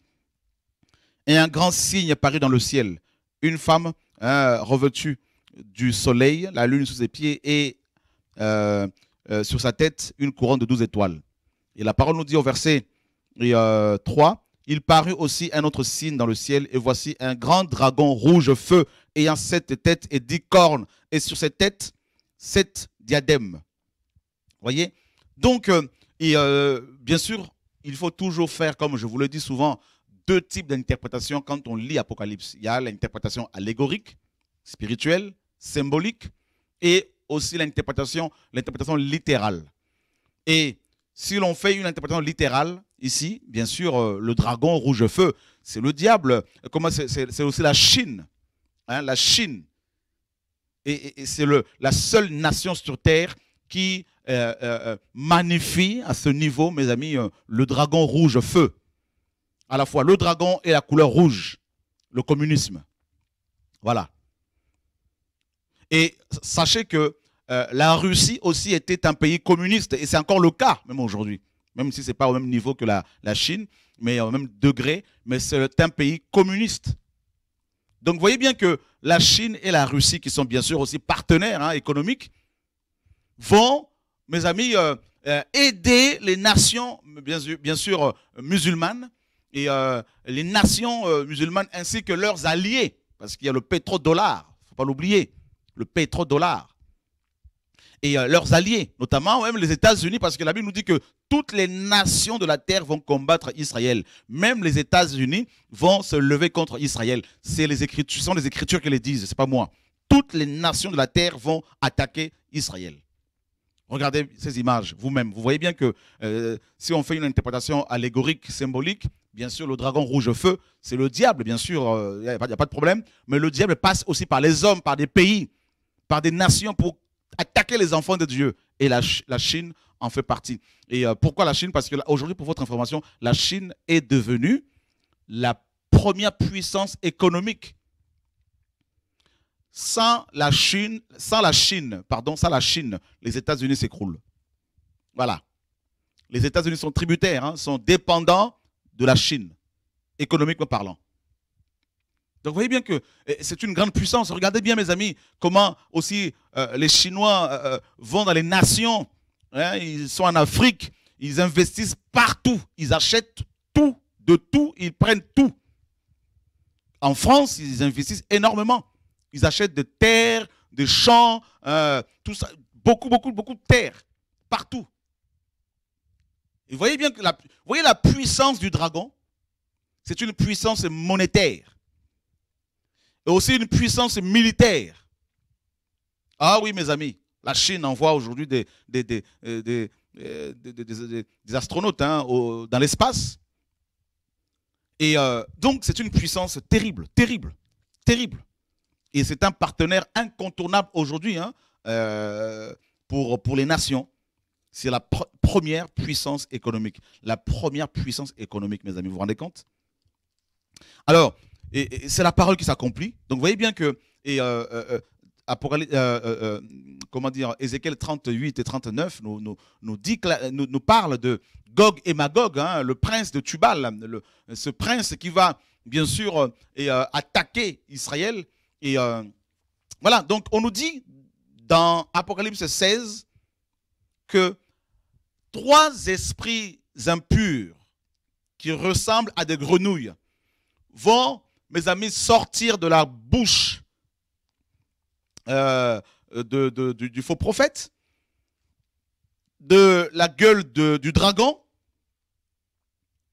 Et un grand signe apparut dans le ciel. Une femme hein, revêtue du soleil, la lune sous ses pieds et euh, euh, sur sa tête une couronne de douze étoiles. Et la parole nous dit au verset 3, euh, il parut aussi un autre signe dans le ciel, et voici un grand dragon rouge feu, ayant sept têtes et dix cornes, et sur ses têtes, sept diadèmes voyez Donc, euh, et, euh, bien sûr, il faut toujours faire, comme je vous le dis souvent, deux types d'interprétations quand on lit Apocalypse. Il y a l'interprétation allégorique, spirituelle, symbolique, et aussi l'interprétation, l'interprétation littérale. Et si l'on fait une interprétation littérale, ici, bien sûr, euh, le dragon rouge-feu, c'est le diable. Comment c'est, aussi la Chine. Hein, la Chine. Et, c'est et c'est la seule nation sur Terre qui euh, euh, euh, magnifie à ce niveau, mes amis, euh, le dragon rouge feu. À la fois le dragon et la couleur rouge, le communisme. Voilà. Et sachez que la Russie aussi était un pays communiste, et c'est encore le cas, même aujourd'hui, même si ce n'est pas au même niveau que la, Chine, mais au même degré, mais c'est un pays communiste. Donc voyez bien que la Chine et la Russie, qui sont bien sûr aussi partenaires hein, économiques, vont, mes amis, euh, euh, aider les nations, bien sûr, euh, musulmanes, et les nations musulmanes ainsi que leurs alliés, parce qu'il y a le pétrodollar, il ne faut pas l'oublier, le pétrodollar. Et leurs alliés, notamment même les États-Unis, parce que la Bible nous dit que toutes les nations de la terre vont combattre Israël. Même les États-Unis vont se lever contre Israël. les ce sont les Écritures qui les disent, c'est pas moi. Toutes les nations de la terre vont attaquer Israël. Regardez ces images vous-même. Vous voyez bien que euh, si on fait une interprétation allégorique, symbolique, bien sûr, le dragon rouge feu, c'est le diable, bien sûr, il euh, n'y a, pas de problème. Mais le diable passe aussi par les hommes, par des pays, par des nations pour attaquer les enfants de Dieu. Et la, Chine en fait partie. Et euh, pourquoi la Chine Parce qu'aujourd'hui, pour votre information, la Chine est devenue la première puissance économique sans la Chine, sans la Chine, pardon, sans la Chine, les États-Unis s'écroulent. Voilà. Les États-Unis sont tributaires, hein, sont dépendants de la Chine, économiquement parlant. Donc vous voyez bien que eh, c'est une grande puissance. Regardez bien, mes amis, comment aussi euh, les Chinois euh, euh, vont dans les nations. Hein. ils sont en Afrique, ils investissent partout, ils achètent tout, de tout, ils prennent tout. En France, ils investissent énormément. Ils achètent des terres, des champs, euh, tout ça, beaucoup, beaucoup, beaucoup de terres, partout. vous voyez bien que la, vous voyez la puissance du dragon C'est une puissance monétaire. Et aussi une puissance militaire. Ah oui, mes amis, la Chine envoie aujourd'hui des, des, astronautes dans l'espace. Et euh, donc, c'est une puissance terrible, terrible, terrible. Et c'est un partenaire incontournable aujourd'hui hein, euh, pour, pour les nations. C'est la première puissance économique. La première puissance économique, mes amis. Vous vous rendez compte Alors, c'est la parole qui s'accomplit. Donc, vous voyez bien que euh, euh, comment dire, Ézéchiel 38 et 39 nous, nous, parle de Gog et Magog, hein, le prince de Tubal, le, ce prince qui va bien sûr et, attaquer Israël et euh, voilà, donc on nous dit dans Apocalypse 16 que trois esprits impurs qui ressemblent à des grenouilles vont, mes amis, sortir de la bouche euh, du, faux prophète, de la gueule du dragon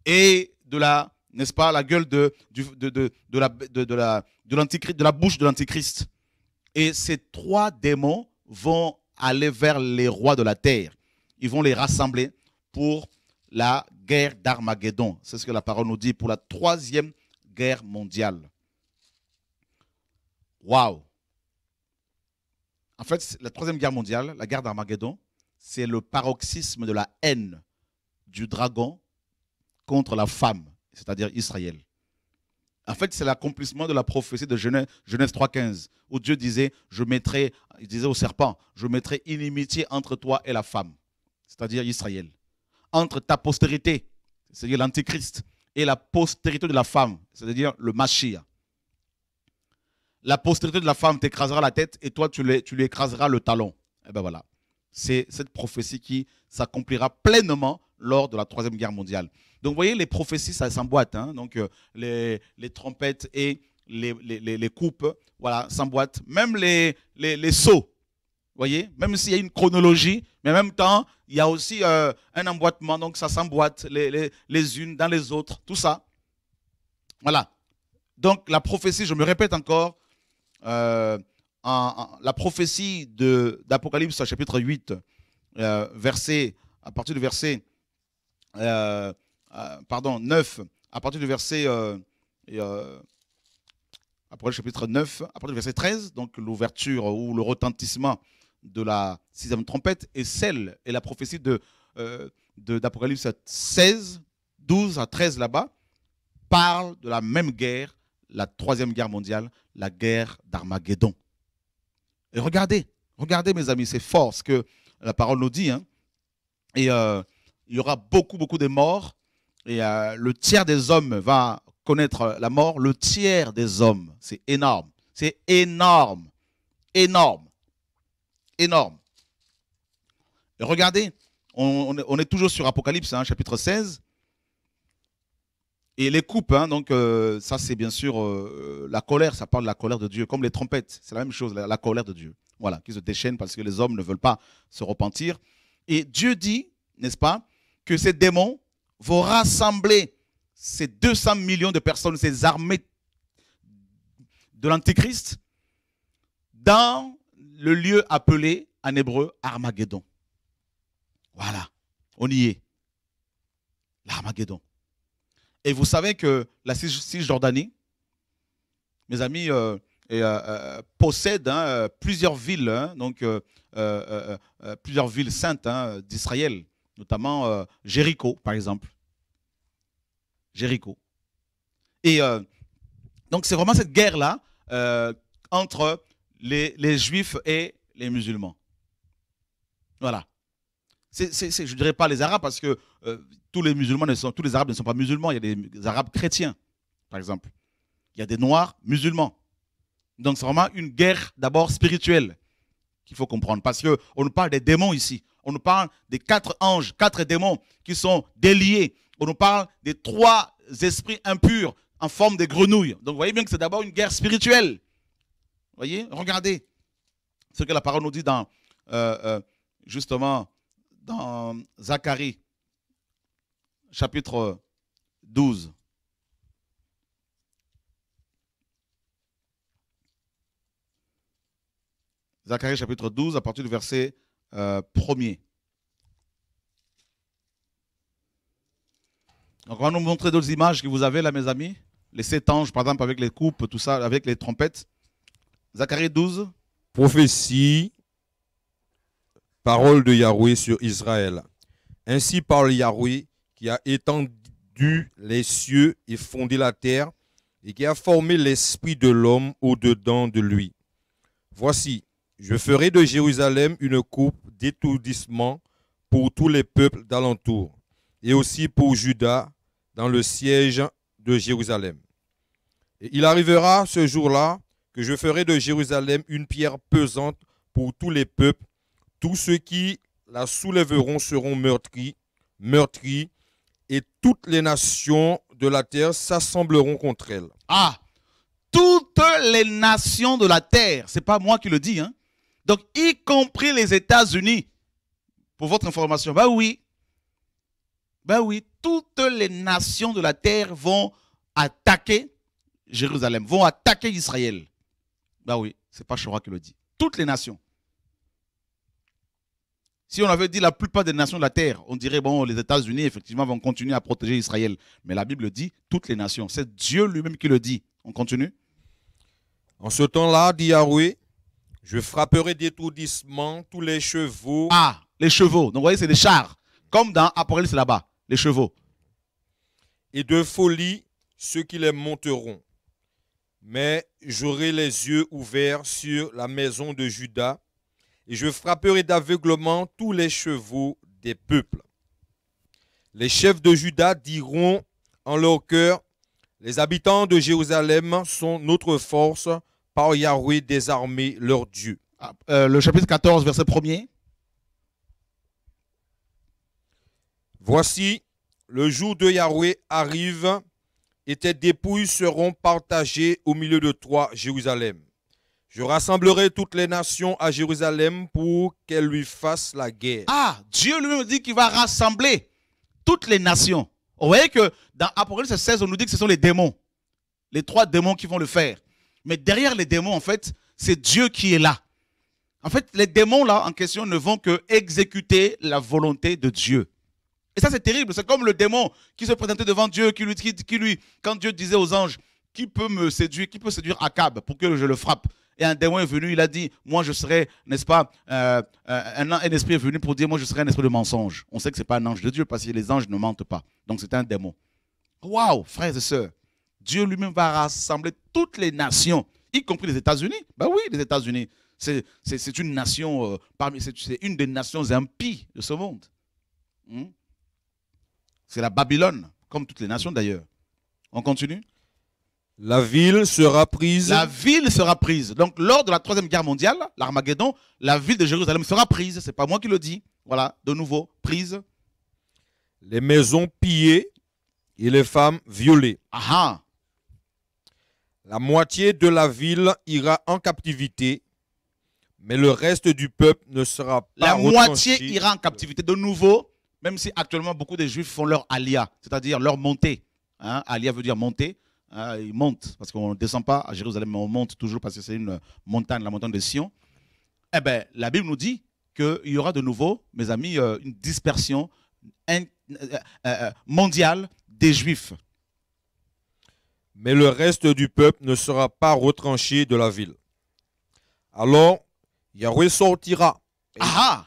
et de la n'est-ce pas, la gueule de, de, de, la, de, de la bouche de l'antichrist. Et ces trois démons vont aller vers les rois de la terre. Ils vont les rassembler pour la guerre d'Armageddon. C'est ce que la parole nous dit pour la troisième guerre mondiale. Waouh! En fait, la troisième guerre mondiale, la guerre d'Armageddon, c'est le paroxysme de la haine du dragon contre la femme c'est-à-dire Israël. En fait, c'est l'accomplissement de la prophétie de Genèse, 3.15, où Dieu disait, je mettrai, il disait au serpent, je mettrai inimitié entre toi et la femme, c'est-à-dire Israël, entre ta postérité, c'est-à-dire l'Antichrist, et la postérité de la femme, c'est-à-dire le Machia. La postérité de la femme t'écrasera la tête et toi, tu lui, écraseras le talon. Et eh ben voilà. C'est cette prophétie qui s'accomplira pleinement lors de la Troisième Guerre mondiale. Donc vous voyez, les prophéties, ça s'emboîte. Hein. Donc euh, les, trompettes et les, coupes, voilà, s'emboîtent. Même les, les, sauts, vous voyez, même s'il y a une chronologie, mais en même temps, il y a aussi euh, un emboîtement. Donc ça s'emboîte les unes dans les autres, tout ça. Voilà. Donc la prophétie, je me répète encore, euh, la prophétie d'Apocalypse chapitre 8, verset, à partir du verset euh, euh, pardon, 9, à partir du verset, euh, et, après le chapitre 9, à partir du verset 13, donc l'ouverture ou le retentissement de la sixième trompette, et celle, et la prophétie de, d'Apocalypse 16, 12 à 13 là-bas, parle de la même guerre, la troisième guerre mondiale, la guerre d'Armageddon. Et regardez, regardez mes amis, c'est fort ce que la parole nous dit. Hein. Et il y aura beaucoup, beaucoup de morts. Et euh, le tiers des hommes va connaître euh, la mort. Le tiers des hommes, c'est énorme. C'est énorme. Énorme. Énorme. Et regardez, on, est toujours sur Apocalypse, hein, chapitre 16. Et les coupes, hein, donc euh, ça c'est bien sûr la colère, ça parle de la colère de Dieu, comme les trompettes, c'est la même chose, la colère de Dieu. Voilà, qui se déchaîne parce que les hommes ne veulent pas se repentir. Et Dieu dit, n'est-ce pas, que ces démons vont rassembler ces 200 millions de personnes, ces armées de l'Antichrist, dans le lieu appelé en hébreu Armageddon. Voilà, on y est. L'Armageddon. Et vous savez que la Cisjordanie, mes amis, euh, euh, euh, possède hein, plusieurs villes, hein, donc plusieurs villes saintes hein, d'Israël notamment euh, Jéricho, par exemple. Jéricho. Et euh, donc c'est vraiment cette guerre-là euh, entre les, juifs et les musulmans. Voilà. je ne dirais pas les Arabes parce que tous les musulmans ne sont, tous les Arabes ne sont pas musulmans. Il y a des Arabes chrétiens, par exemple. Il y a des Noirs musulmans. Donc c'est vraiment une guerre d'abord spirituelle qu'il faut comprendre parce qu'on parle des démons ici on nous parle des quatre anges, quatre démons qui sont déliés. On nous parle des trois esprits impurs en forme de grenouilles. Donc vous voyez bien que c'est d'abord une guerre spirituelle. Vous voyez, regardez ce que la parole nous dit dans, euh, euh, justement, dans Zacharie, chapitre 12. Zacharie chapitre 12, à partir du verset euh, premier. Donc, on va nous montrer d'autres images que vous avez là, mes amis. Les sept anges, par exemple, avec les coupes, tout ça, avec les trompettes. Zacharie 12. Prophétie, parole de Yahweh sur Israël. Ainsi parle Yahweh qui a étendu les cieux et fondé la terre et qui a formé l'esprit de l'homme au-dedans de lui. Voici, je ferai de Jérusalem une coupe d'étourdissement pour tous les peuples d'alentour, et aussi pour Judas dans le siège de Jérusalem. Et il arrivera ce jour-là que je ferai de Jérusalem une pierre pesante pour tous les peuples. Tous ceux qui la soulèveront seront meurtris, meurtris, et toutes les nations de la terre s'assembleront contre elle. Ah, toutes les nations de la terre, c'est pas moi qui le dis, hein. Donc, y compris les États-Unis, pour votre information, ben oui, ben oui, toutes les nations de la terre vont attaquer Jérusalem, vont attaquer Israël. Ben oui, c'est pas Chora qui le dit. Toutes les nations. Si on avait dit la plupart des nations de la terre, on dirait bon, les États-Unis effectivement vont continuer à protéger Israël. Mais la Bible dit toutes les nations. C'est Dieu lui-même qui le dit. On continue. En ce temps-là, dit Yahweh, je frapperai d'étourdissement tous les chevaux. Ah, les chevaux. Donc, vous voyez, c'est des chars. Comme dans Apocalypse là-bas, les chevaux. Et de folie, ceux qui les monteront. Mais j'aurai les yeux ouverts sur la maison de Judas, et je frapperai d'aveuglement tous les chevaux des peuples. Les chefs de Judas diront en leur cœur, les habitants de Jérusalem sont notre force, par Yahweh désarmé leur Dieu. Ah, euh, le chapitre 14, verset 1er. Voici, le jour de Yahweh arrive et tes dépouilles seront partagées au milieu de toi, Jérusalem. Je rassemblerai toutes les nations à Jérusalem pour qu'elles lui fassent la guerre. Ah, Dieu lui dit qu'il va rassembler toutes les nations. Vous voyez que dans Apocalypse 16, on nous dit que ce sont les démons, les trois démons qui vont le faire. Mais derrière les démons, en fait, c'est Dieu qui est là. En fait, les démons là en question ne vont que exécuter la volonté de Dieu. Et ça, c'est terrible. C'est comme le démon qui se présentait devant Dieu, qui lui, lui, quand Dieu disait aux anges, qui peut me séduire, qui peut séduire Akab pour que je le frappe. Et un démon est venu, il a dit, moi je serai, n'est-ce pas, euh, euh, un, un, esprit est venu pour dire, moi je serai un esprit de mensonge. On sait que ce n'est pas un ange de Dieu parce que les anges ne mentent pas. Donc c'est un démon. Waouh, frères et sœurs. Dieu lui-même va rassembler toutes les nations, y compris les États-Unis. Ben oui, les États-Unis, c'est une nation, euh, parmi, c'est une des nations impies de ce monde. Hmm? C'est la Babylone, comme toutes les nations d'ailleurs. On continue La ville sera prise. La ville sera prise. Donc lors de la Troisième Guerre mondiale, l'Armageddon, la ville de Jérusalem sera prise. C'est pas moi qui le dis. Voilà, de nouveau, prise. Les maisons pillées et les femmes violées. Ah, ah. La moitié de la ville ira en captivité, mais le reste du peuple ne sera pas. La moitié ira en captivité de nouveau, même si actuellement beaucoup de juifs font leur alia, c'est-à-dire leur montée. Hein, alia veut dire monter. Hein, ils montent, parce qu'on ne descend pas à Jérusalem, mais on monte toujours parce que c'est une montagne, la montagne de Sion. Eh bien, la Bible nous dit qu'il y aura de nouveau, mes amis, euh, une dispersion euh, euh, mondiale des juifs mais le reste du peuple ne sera pas retranché de la ville. Alors Yahweh sortira et, ah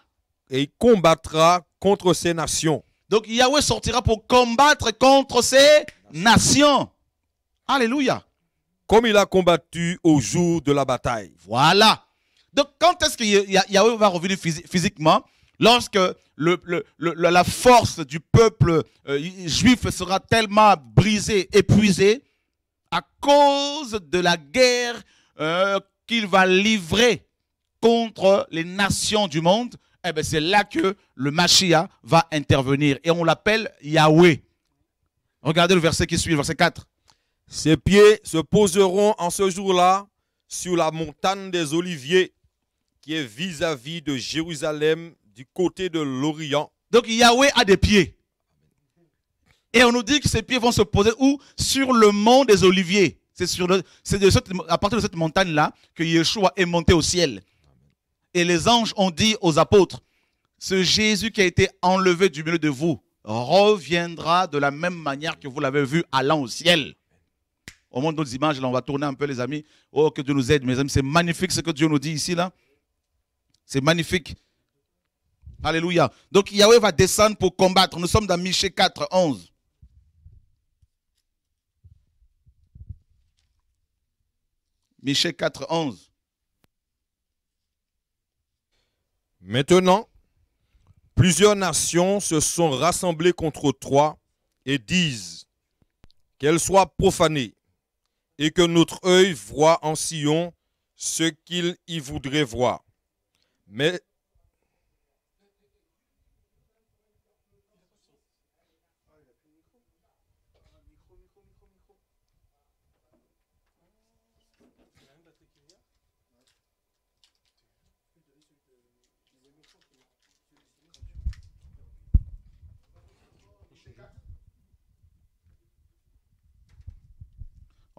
ah. combattra contre ces nations. Donc Yahweh sortira pour combattre contre ces nations. Alléluia. Comme il a combattu au jour de la bataille. Voilà. Donc quand est-ce que Yahweh va revenir physiquement Lorsque la force du peuple euh, juif sera tellement brisée, épuisée, à cause de la guerre euh, qu'il va livrer contre les nations du monde, eh bien, c'est là que le Mashiach va intervenir. Et on l'appelle Yahweh. Regardez le verset qui suit, verset 4. Ses pieds se poseront en ce jour-là sur la montagne des Oliviers, qui est vis à -vis de Jérusalem, du côté de l'Orient. Donc Yahweh a des pieds. Et on nous dit que ses pieds vont se poser où Sur le mont des Oliviers. C'est à partir de cette montagne-là que Yeshua est monté au ciel. Et les anges ont dit aux apôtres, ce Jésus qui a été enlevé du milieu de vous reviendra de la même manière que vous l'avez vu allant au ciel. On montre d'autres images, là on va tourner un peu les amis. Oh, que Dieu nous aide, mes amis. C'est magnifique ce que Dieu nous dit ici, là. C'est magnifique. Alléluia. Donc Yahweh va descendre pour combattre. Nous sommes dans Michée 4, 11. Michel 4, Maintenant, plusieurs nations se sont rassemblées contre toi et disent qu'elles soient profanées et que notre œil voit en Sion ce qu'il y voudrait voir. Mais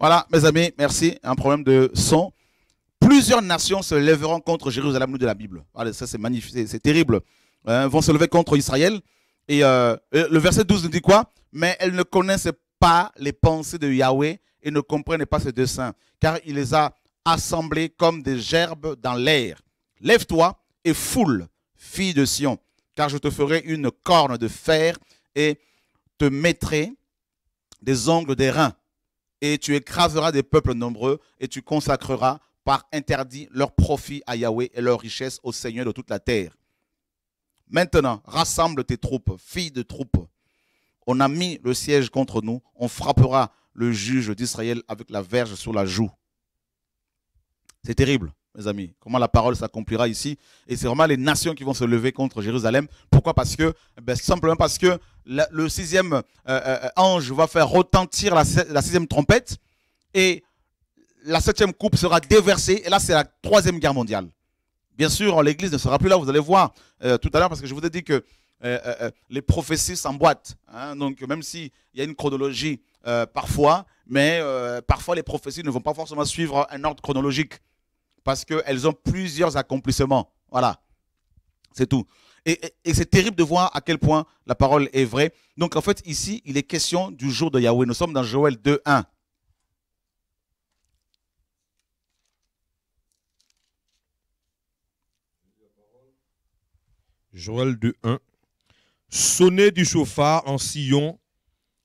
Voilà, mes amis, merci. Un problème de son. Plusieurs nations se lèveront contre Jérusalem, nous de la Bible. Allez, ça c'est magnifique, c'est terrible. Euh, vont se lever contre Israël. Et euh, le verset 12 nous dit quoi Mais elles ne connaissent pas les pensées de Yahweh et ne comprennent pas ses desseins, car il les a assemblées comme des gerbes dans l'air. Lève-toi et foule, fille de Sion, car je te ferai une corne de fer et te mettrai des ongles des reins et tu écraseras des peuples nombreux et tu consacreras par interdit leur profit à Yahweh et leur richesse au Seigneur de toute la terre. Maintenant, rassemble tes troupes, filles de troupes. On a mis le siège contre nous, on frappera le juge d'Israël avec la verge sur la joue. C'est terrible mes amis. Comment la parole s'accomplira ici. Et c'est vraiment les nations qui vont se lever contre Jérusalem. Pourquoi Parce que, ben, simplement parce que le sixième euh, euh, ange va faire retentir la, sixième trompette et la septième coupe sera déversée. Et là, c'est la troisième guerre mondiale. Bien sûr, l'Église ne sera plus là, vous allez voir euh, tout à l'heure, parce que je vous ai dit que les prophéties s'emboîtent. Hein. donc, même s'il y a une chronologie parfois, mais parfois les prophéties ne vont pas forcément suivre un ordre chronologique parce qu'elles ont plusieurs accomplissements. Voilà, c'est tout. Et, c'est terrible de voir à quel point la parole est vraie. Donc en fait, ici, il est question du jour de Yahweh. Nous sommes dans Joël 2.1. Joël 2.1. Sonnez du chauffard en sillon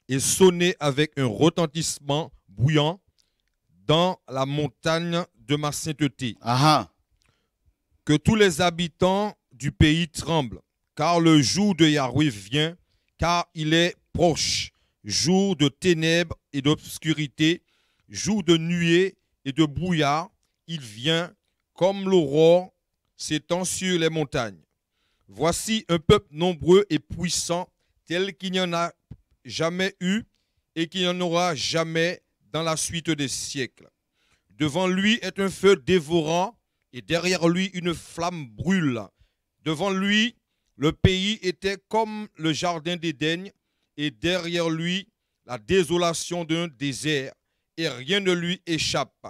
et sonnez avec un retentissement bouillant dans la montagne de ma sainteté. Que tous les habitants du pays tremblent, car le jour de Yahweh vient, car il est proche, jour de ténèbres et d'obscurité, jour de nuées et de brouillard, il vient comme l'aurore s'étend sur les montagnes. Voici un peuple nombreux et puissant, tel qu'il n'y en a jamais eu et qu'il n'y en aura jamais dans la suite des siècles. Devant lui est un feu dévorant et derrière lui une flamme brûle. Devant lui, le pays était comme le jardin d'Éden et derrière lui la désolation d'un désert et rien ne lui échappe.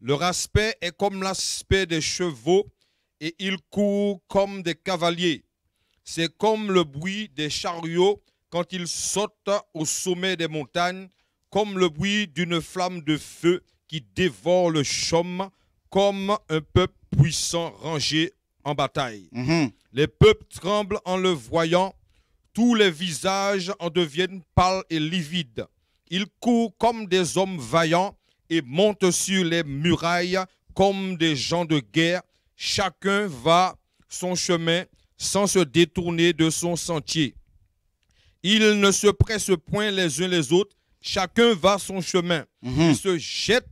Leur aspect est comme l'aspect des chevaux et ils courent comme des cavaliers. C'est comme le bruit des chariots quand ils sautent au sommet des montagnes, comme le bruit d'une flamme de feu qui dévore le chôme comme un peuple puissant rangé en bataille. Mhm. Les peuples tremblent en le voyant, tous les visages en deviennent pâles et livides. Ils courent comme des hommes vaillants et montent sur les murailles comme des gens de guerre. Chacun va son chemin sans se détourner de son sentier. Ils ne se pressent point les uns les autres, chacun va son chemin. Mhm. Il se jette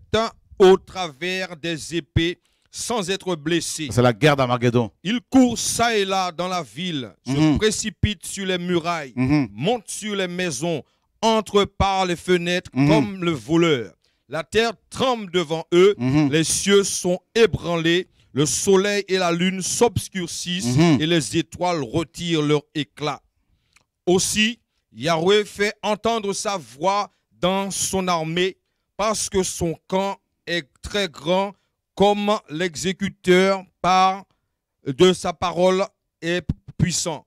au travers des épées sans être blessé. C'est la guerre d'Amageddon. « Il court ça et là dans la ville, se mhm. précipite sur les murailles, mhm. monte sur les maisons, entre par les fenêtres comme le voleur. La terre tremble devant eux, les cieux sont ébranlés, le soleil et la lune s'obscurcissent et les étoiles retirent leur éclat. Aussi, Yahweh fait entendre sa voix dans son armée parce que son camp est très grand comme l'exécuteur par de sa parole est puissant.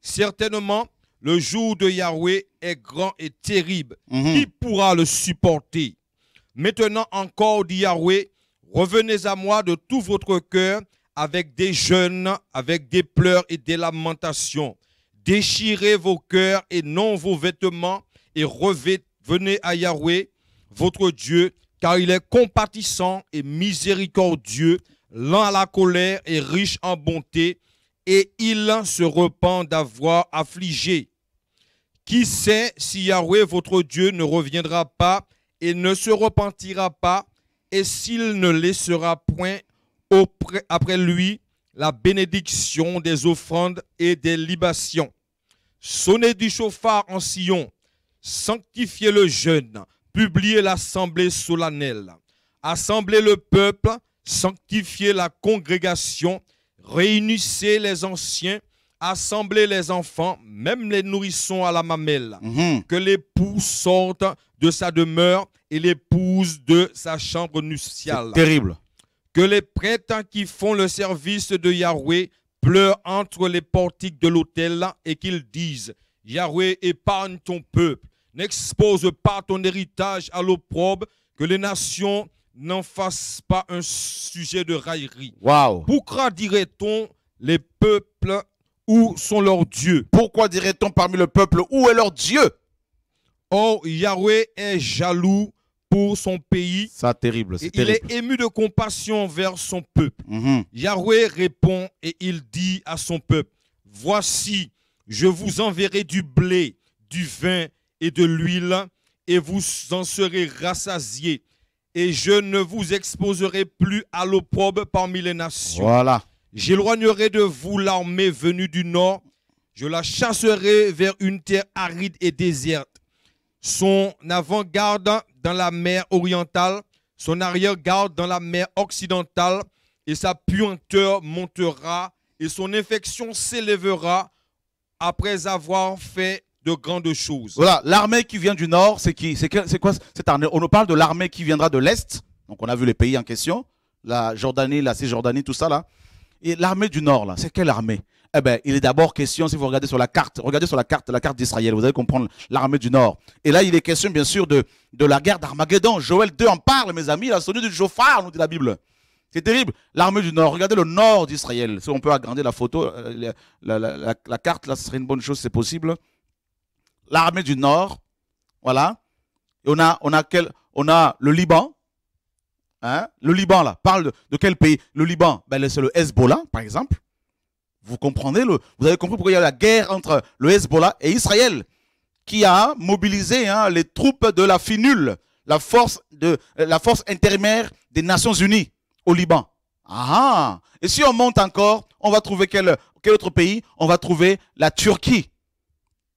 Certainement, le jour de Yahweh est grand et terrible. Mhm. Qui pourra le supporter Maintenant encore, dit Yahweh, revenez à moi de tout votre cœur avec des jeûnes, avec des pleurs et des lamentations. Déchirez vos cœurs et non vos vêtements et revenez à Yahweh, votre Dieu, car il est compatissant et miséricordieux, lent à la colère et riche en bonté, et il se repent d'avoir affligé. Qui sait si Yahweh, votre Dieu, ne reviendra pas et ne se repentira pas, et s'il ne laissera point après lui la bénédiction des offrandes et des libations. Sonnez du chauffard en Sion, sanctifiez le jeûne, publiez l'assemblée solennelle, assemblez le peuple, sanctifiez la congrégation, réunissez les anciens, assemblez les enfants, même les nourrissons à la mamelle, mhm. que l'épouse sorte de sa demeure et l'épouse de sa chambre nuptiale. Terrible. Que les prêtres qui font le service de Yahweh pleure entre les portiques de l'autel et qu'ils disent, Yahweh, épargne ton peuple, n'expose pas ton héritage à l'opprobre, que les nations n'en fassent pas un sujet de raillerie. Pourquoi dirait-on les peuples où sont leurs dieux Pourquoi dirait-on parmi le peuple où est leur Dieu Oh Yahweh est jaloux pour son pays. Ça, terrible. Il est ému de compassion vers son peuple. Mhm. Yahweh répond et il dit à son peuple, voici, je vous enverrai du blé, du vin et de l'huile, et vous en serez rassasiés. Et je ne vous exposerai plus à l'opprobre parmi les nations. Voilà. J'éloignerai de vous l'armée venue du nord. Je la chasserai vers une terre aride et déserte. Son avant-garde dans la mer orientale, son arrière-garde dans la mer occidentale, et sa puanteur montera, et son infection s'élèvera après avoir fait de grandes choses. Voilà, l'armée qui vient du nord, c'est qui C'est quoi cette armée On nous parle de l'armée qui viendra de l'est, donc on a vu les pays en question, la Jordanie, la Cisjordanie, tout ça là. Et l'armée du nord, là, c'est quelle armée eh bien, il est d'abord question, si vous regardez sur la carte, regardez sur la carte, la carte d'Israël, vous allez comprendre l'armée du Nord. Et là, il est question, bien sûr, de, de la guerre d'Armageddon. Joël 2 en parle, mes amis, la sonnerie du Jophar, nous dit la Bible. C'est terrible. L'armée du Nord, regardez le Nord d'Israël. Si on peut agrandir la photo, euh, la, carte, là, ce serait une bonne chose, c'est possible. L'armée du Nord, voilà. Et on a, on a, quel, on a le Liban. Hein? Le Liban, là, parle de, quel pays Le Liban, ben, c'est le Hezbollah, par exemple. Vous comprenez le Vous avez compris pourquoi il y a la guerre entre le Hezbollah et Israël, qui a mobilisé hein, les troupes de la FINUL, la force, de, la force intérimaire des Nations Unies au Liban. Ah, ah. Et si on monte encore, on va trouver quel, autre pays On va trouver la Turquie.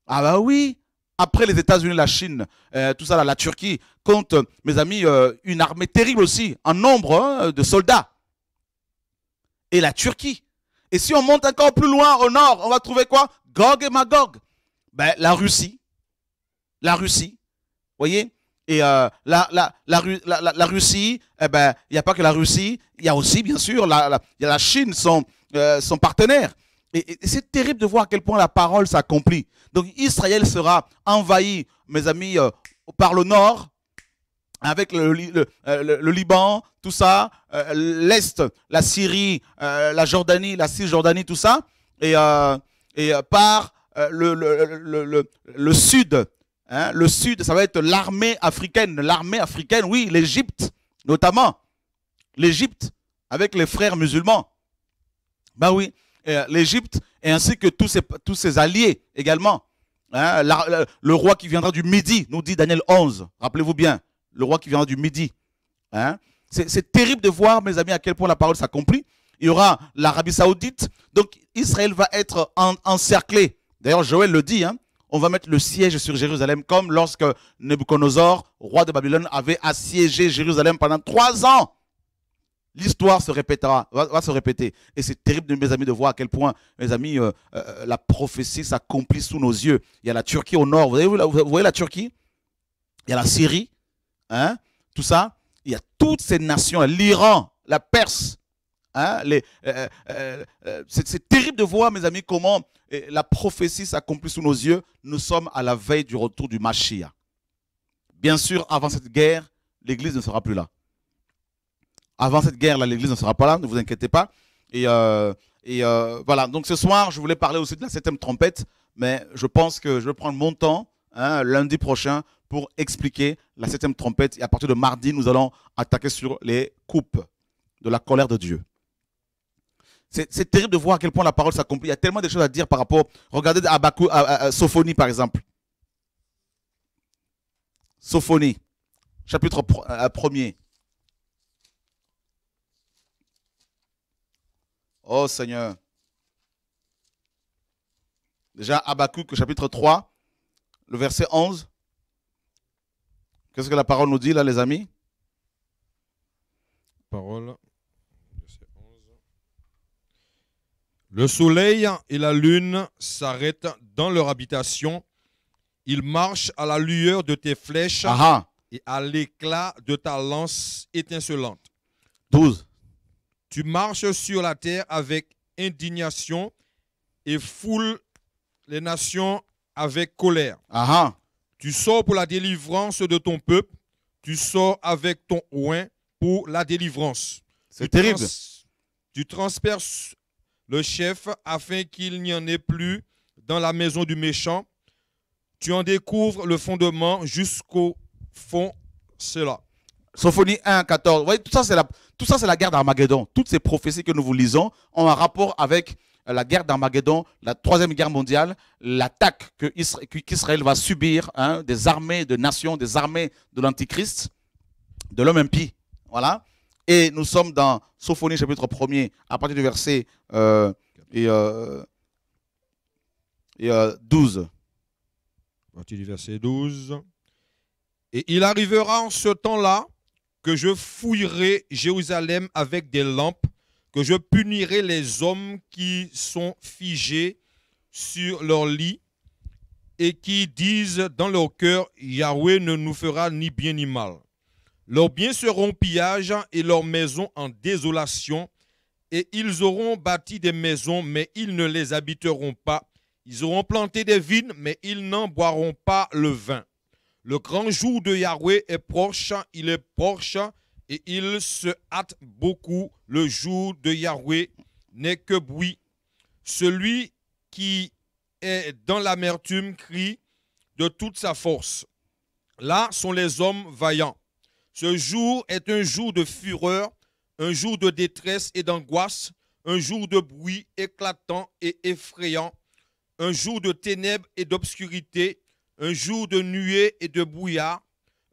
Ah bah oui Après les États-Unis, la Chine, euh, tout ça, là, la Turquie compte, mes amis, euh, une armée terrible aussi, en nombre hein, de soldats. Et la Turquie et si on monte encore plus loin au nord, on va trouver quoi Gog et Magog. Ben, la Russie. La Russie. Vous voyez Et euh, la, la, la, Russie, eh ben, il n'y a pas que la Russie, il y a aussi, bien sûr, la, Chine, son, euh, son partenaire. Et, c'est terrible de voir à quel point la parole s'accomplit. Donc Israël sera envahi, mes amis, euh, par le nord, avec euh, le, Liban, tout ça, euh, l'Est, la Syrie, euh, la Jordanie, la Cisjordanie, tout ça, et, par le, Sud. Hein, le Sud, ça va être l'armée africaine. L'armée africaine, oui, l'Égypte, notamment. L'Égypte, avec les frères musulmans. Ben oui, l'Égypte, et ainsi que tous ses, alliés également. Hein, le roi qui viendra du Midi, nous dit Daniel 11, rappelez-vous bien le roi qui viendra du midi. Hein. C'est terrible de voir, mes amis, à quel point la parole s'accomplit. Il y aura l'Arabie saoudite. Donc Israël va être encerclé. D'ailleurs, Joël le dit, hein, on va mettre le siège sur Jérusalem, comme lorsque Nebuchadnezzar, roi de Babylone, avait assiégé Jérusalem pendant trois ans. L'histoire se répétera, va, se répéter. Et c'est terrible, mes amis, de voir à quel point, mes amis, euh, euh, la prophétie s'accomplit sous nos yeux. Il y a la Turquie au nord. vous voyez la Turquie Il y a la Syrie. Hein? tout ça, il y a toutes ces nations, l'Iran, la Perse. Hein? Euh, euh, euh, c'est terrible de voir, mes amis, comment eh, la prophétie s'accomplit sous nos yeux. Nous sommes à la veille du retour du Mashiach. Bien sûr, avant cette guerre, l'Église ne sera plus là. Avant cette guerre, l'Église ne sera pas là, ne vous inquiétez pas. Et, voilà, donc ce soir, je voulais parler aussi de la septième trompette, mais je pense que je vais prendre mon temps hein, lundi prochain pour expliquer la septième trompette. Et à partir de mardi, nous allons attaquer sur les coupes de la colère de Dieu. C'est terrible de voir à quel point la parole s'accomplit. Il y a tellement de choses à dire par rapport. Regardez euh, euh, euh, Sophonie, par exemple. Sophonie, chapitre 1er. Oh Seigneur. Déjà, Abakouk, chapitre 3, le verset 11. Qu'est-ce que la parole nous dit là, les amis Parole. Le soleil et la lune s'arrêtent dans leur habitation. Ils marchent à la lueur de tes flèches ah, ah. et à l'éclat de ta lance étincelante. 12. Tu marches sur la terre avec indignation et foules les nations avec colère. Aha. Ah. Tu sors pour la délivrance de ton peuple. Tu sors avec ton oin pour la délivrance. C'est terrible. tu transperces le chef afin qu'il n'y en ait plus dans la maison du méchant. Tu en découvres le fondement jusqu'au fond, cela. Sophonie 1, 14. Vous voyez, tout ça, c'est tout ça, c'est la guerre d'Armageddon. Toutes ces prophéties que nous vous lisons ont un rapport avec la guerre d'Armageddon, la troisième guerre mondiale, l'attaque qu'Israël va subir hein, des armées de nations, des armées de l'Antichrist, de l'homme impie. Voilà. Et nous sommes dans Sophonie chapitre 1 à partir du verset euh, et, 12. Euh, euh, à partir du verset 12. Et il arrivera en ce temps-là que je fouillerai Jérusalem avec des lampes que je punirai les hommes qui sont figés sur leur lit et qui disent dans leur cœur, Yahweh ne nous fera ni bien ni mal. Leurs biens seront pillages et leurs maisons en désolation, et ils auront bâti des maisons, mais ils ne les habiteront pas. Ils auront planté des vignes, mais ils n'en boiront pas le vin. Le grand jour de Yahweh est proche, il est proche et il se hâte beaucoup. Le jour de Yahweh n'est que bruit. Celui qui est dans l'amertume crie de toute sa force. Là sont les hommes vaillants. Ce jour est un jour de fureur, un jour de détresse et d'angoisse, un jour de bruit éclatant et effrayant, un jour de ténèbres et d'obscurité, un jour de nuée et de brouillard,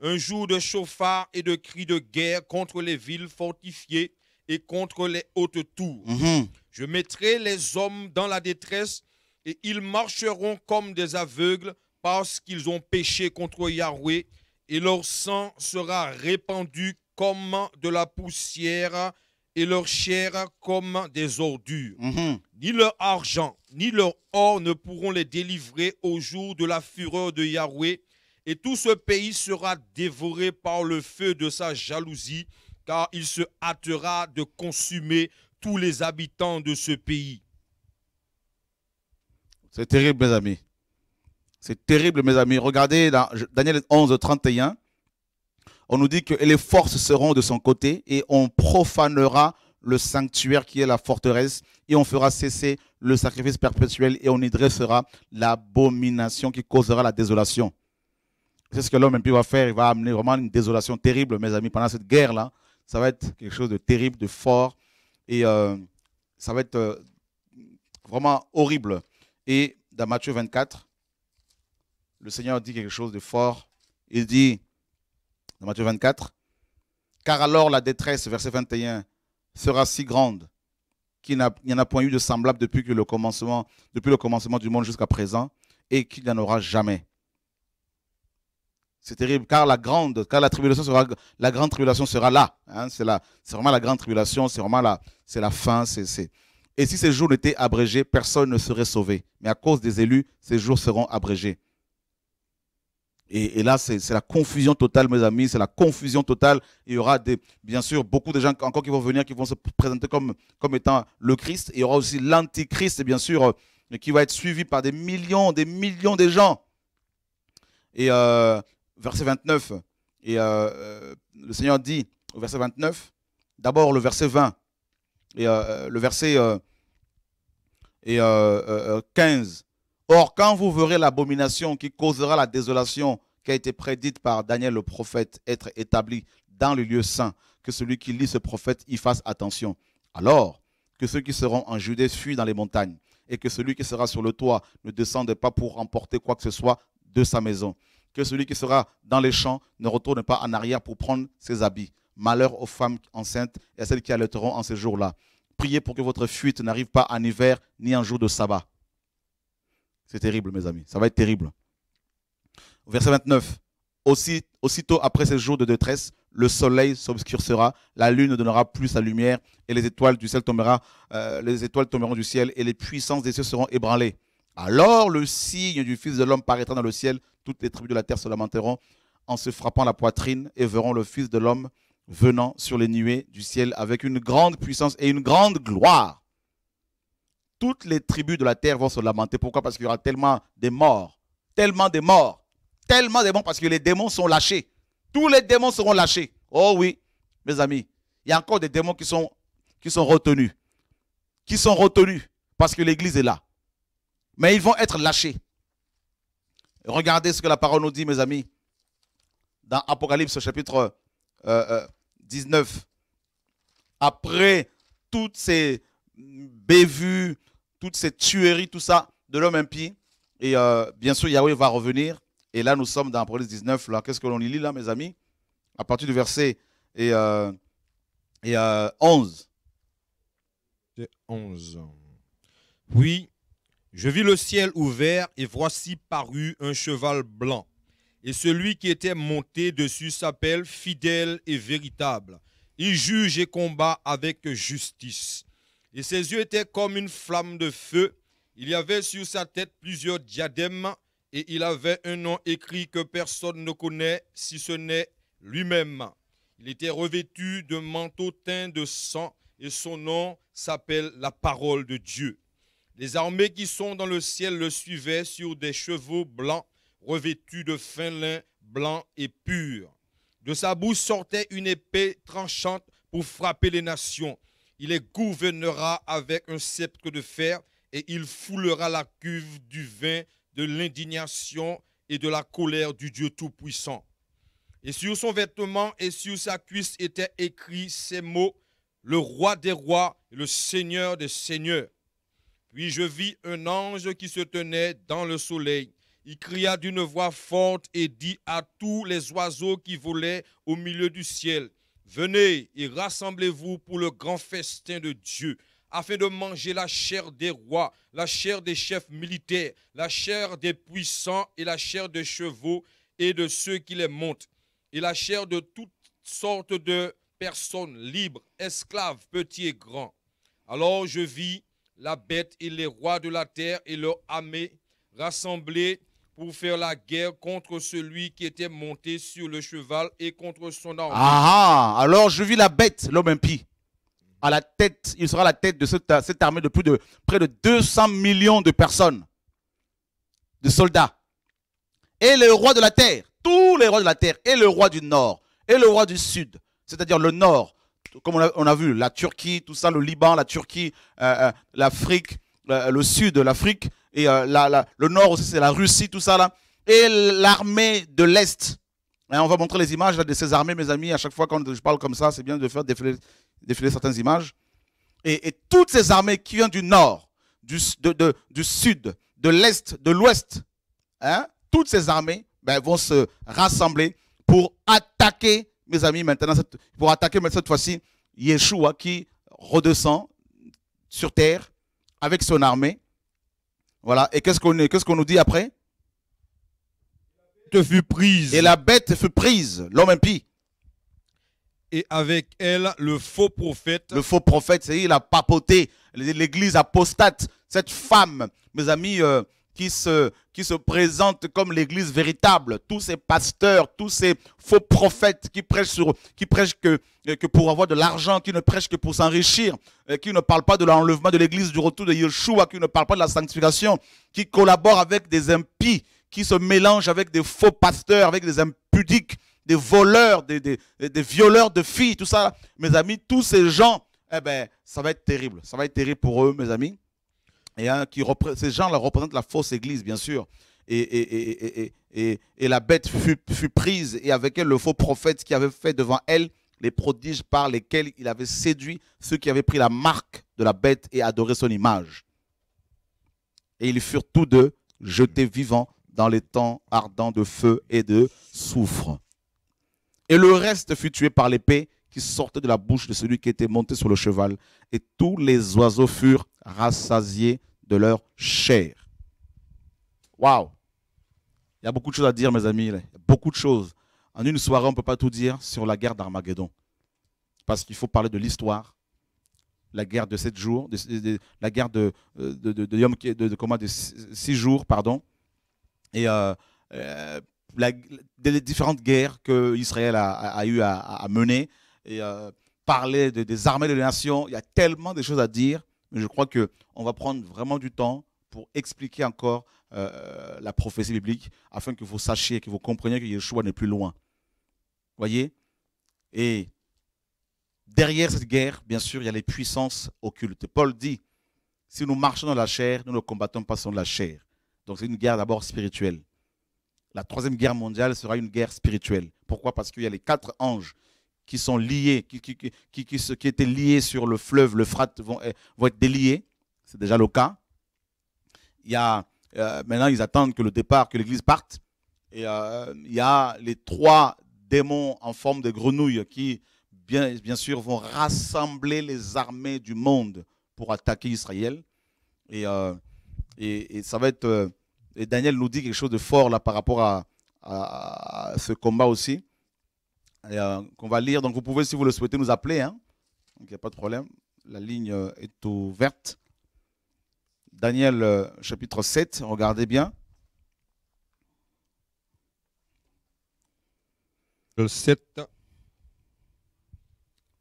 un jour de chauffard et de cris de guerre contre les villes fortifiées et contre les hautes tours. Mhm. Je mettrai les hommes dans la détresse et ils marcheront comme des aveugles parce qu'ils ont péché contre Yahweh et leur sang sera répandu comme de la poussière et leur chair comme des ordures. Mhm. Ni leur argent, ni leur or ne pourront les délivrer au jour de la fureur de Yahweh et tout ce pays sera dévoré par le feu de sa jalousie, car il se hâtera de consumer tous les habitants de ce pays. C'est terrible, mes amis. C'est terrible, mes amis. Regardez dans Daniel 11, 31. On nous dit que les forces seront de son côté et on profanera le sanctuaire qui est la forteresse et on fera cesser le sacrifice perpétuel et on y dressera l'abomination qui causera la désolation. C'est ce que l'homme va faire. Il va amener vraiment une désolation terrible, mes amis, pendant cette guerre-là. Ça va être quelque chose de terrible, de fort. Et euh, ça va être euh, vraiment horrible. Et dans Matthieu 24, le Seigneur dit quelque chose de fort. Il dit, dans Matthieu 24, car alors la détresse, verset 21, sera si grande qu'il n'y en a point eu de semblable depuis, le, commencement, depuis le commencement du monde jusqu'à présent et qu'il n'y en aura jamais. C'est terrible, car la grande, car la tribulation sera, la grande tribulation sera là. Hein. c'est c'est vraiment la grande tribulation, c'est vraiment la, c'est la fin. C'est, Et si ces jours n'étaient abrégés, personne ne serait sauvé. Mais à cause des élus, ces jours seront abrégés. Et, là, c'est, la confusion totale, mes amis, c'est la confusion totale. Il y aura des, bien sûr beaucoup de gens encore qui vont venir, qui vont se présenter comme, comme étant le Christ. il y aura aussi l'antichrist, bien sûr, euh, qui va être suivi par des millions, des millions de gens. Et euh, verset 29. Et euh, euh, le Seigneur dit au verset 29, d'abord le verset 20 et euh, le verset et, 15. Or, quand vous verrez l'abomination qui causera la désolation qui a été prédite par Daniel le prophète être établie dans le lieu saint, que celui qui lit ce prophète y fasse attention. Alors que ceux qui seront en Judée fuient dans les montagnes, et que celui qui sera sur le toit ne descende pas pour emporter quoi que ce soit de sa maison que celui qui sera dans les champs ne retourne pas en arrière pour prendre ses habits. Malheur aux femmes enceintes et à celles qui allaiteront en ces jours-là. Priez pour que votre fuite n'arrive pas en hiver ni en jour de sabbat. C'est terrible, mes amis. Ça va être terrible. Verset 29. Aussi, aussitôt après ces jours de détresse, le soleil s'obscurcera, la lune ne donnera plus sa lumière, et les étoiles du ciel tombera, euh, les étoiles tomberont du ciel, et les puissances des cieux seront ébranlées. Alors le signe du Fils de l'homme paraîtra dans le ciel, toutes les tribus de la terre se lamenteront en se frappant la poitrine et verront le Fils de l'homme venant sur les nuées du ciel avec une grande puissance et une grande gloire. Toutes les tribus de la terre vont se lamenter. Pourquoi Parce qu'il y aura tellement de morts, tellement de morts, tellement de morts, parce que les démons sont lâchés. Tous les démons seront lâchés. Oh oui, mes amis, il y a encore des démons qui sont, qui sont retenus. Qui sont retenus parce que l'Église est là mais ils vont être lâchés. Regardez ce que la parole nous dit, mes amis, dans Apocalypse chapitre 19. Euh, euh, Après toutes ces bévues, toutes ces tueries, tout ça de l'homme impie, et euh, bien sûr Yahweh va revenir. Et là, nous sommes dans Apocalypse 19. qu'est-ce que l'on lit là, mes amis À partir du verset et, et 11. 11. Oui, je vis le ciel ouvert et voici paru un cheval blanc. Et celui qui était monté dessus s'appelle fidèle et véritable. Il juge et combat avec justice. Et ses yeux étaient comme une flamme de feu. Il y avait sur sa tête plusieurs diadèmes et il avait un nom écrit que personne ne connaît si ce n'est lui-même. Il était revêtu de manteau teint de sang et son nom s'appelle la parole de Dieu. Les armées qui sont dans le ciel le suivaient sur des chevaux blancs, revêtus de fin lin blanc et pur. De sa bouche sortait une épée tranchante pour frapper les nations. Il les gouvernera avec un sceptre de fer et il foulera la cuve du vin de l'indignation et de la colère du Dieu Tout-Puissant. Et sur son vêtement et sur sa cuisse étaient écrits ces mots, le roi des rois, et le seigneur des seigneurs. Puis je vis un ange qui se tenait dans le soleil. Il cria d'une voix forte et dit à tous les oiseaux qui volaient au milieu du ciel, Venez et rassemblez-vous pour le grand festin de Dieu, afin de manger la chair des rois, la chair des chefs militaires, la chair des puissants et la chair des chevaux et de ceux qui les montent, et la chair de toutes sortes de personnes libres, esclaves, petits et grands. Alors je vis la bête et les rois de la terre et leur armée rassemblés pour faire la guerre contre celui qui était monté sur le cheval et contre son armée. Ah, ah. alors je vis la bête, l'homme impie. À la tête, il sera à la tête de cette, armée de plus de près de 200 millions de personnes, de soldats. Et les rois de la terre, tous les rois de la terre, et le roi du nord, et le roi du sud, c'est-à-dire le nord, comme on a, vu, la Turquie, tout ça, le Liban, la Turquie, euh, euh, l'Afrique, euh, le sud de l'Afrique, et le nord aussi, c'est la Russie, tout ça là. Et l'armée de l'Est. Hein, on va montrer les images de ces armées, mes amis. À chaque fois quand je parle comme ça, c'est bien de faire défiler, certaines images. Et, toutes ces armées qui viennent du nord, du, sud, de l'est, de l'ouest, hein, toutes ces armées ben, vont se rassembler pour attaquer mes amis, maintenant, pour attaquer mais cette fois-ci Yeshua qui redescend sur terre avec son armée. Voilà. Et qu'est-ce qu'on nous dit après la fut prise. Et la bête fut prise, l'homme impie. Et avec elle, le faux prophète. Le faux prophète, c'est il la papoté. L'église apostate. Cette femme, mes amis, euh, qui se, qui se présentent comme l'église véritable, tous ces pasteurs, tous ces faux prophètes qui prêchent, qui que, euh, que pour avoir de l'argent, qui ne prêchent que pour s'enrichir, euh, qui ne parlent pas de l'enlèvement de l'église, du retour de Yeshua, qui ne parlent pas de la sanctification, qui collaborent avec des impies, qui se mélangent avec des faux pasteurs, avec des impudiques, des voleurs, des, violeurs de filles, tout ça. Mes amis, tous ces gens, eh ben, ça va être terrible. Ça va être terrible pour eux, mes amis et, ces gens-là représentent la fausse église, bien sûr. Et, et, la bête fut, fut, prise, et avec elle le faux prophète qui avait fait devant elle les prodiges par lesquels il avait séduit ceux qui avaient pris la marque de la bête et adoré son image. Et ils furent tous deux jetés vivants dans les temps ardents de feu et de soufre. Et le reste fut tué par l'épée, sortaient sortait de la bouche de celui qui était monté sur le cheval, et tous les oiseaux furent rassasiés de leur chair. Waouh Il y a beaucoup de choses à dire, mes amis. beaucoup de choses. En une soirée, on peut pas tout dire sur la guerre d'Armageddon. Parce qu'il faut parler de l'histoire, la guerre de sept jours, de, la guerre de, de, six jours, pardon, et euh, euh, les différentes guerres que Israël a, eu à mener et euh, parler des armées des nations Il y a tellement de choses à dire, mais je crois qu'on va prendre vraiment du temps pour expliquer encore euh, la prophétie biblique, afin que vous sachiez, que vous compreniez que Yeshua n'est plus loin. Voyez Et derrière cette guerre, bien sûr, il y a les puissances occultes. Paul dit, si nous marchons dans la chair, nous ne combattons pas sans la chair. Donc c'est une guerre d'abord spirituelle. La troisième guerre mondiale sera une guerre spirituelle. Pourquoi Parce qu'il y a les quatre anges qui sont liés, qui, qui, qui, qui étaient liés sur le fleuve, le frat, vont, eh, vont être déliés. C'est déjà le cas. Il y a, euh, maintenant, ils attendent que le départ, que l'Église parte. Et euh, il y a les trois démons en forme de grenouilles qui, bien, bien sûr, vont rassembler les armées du monde pour attaquer Israël. Et, euh, et, et, ça va être. et Daniel nous dit quelque chose de fort là par rapport à, à ce combat aussi. Euh, qu'on va lire. Donc vous pouvez, si vous le souhaitez, nous appeler. il hein. n'y a pas de problème. La ligne euh, est ouverte. Daniel euh, chapitre 7, regardez bien. Le 7.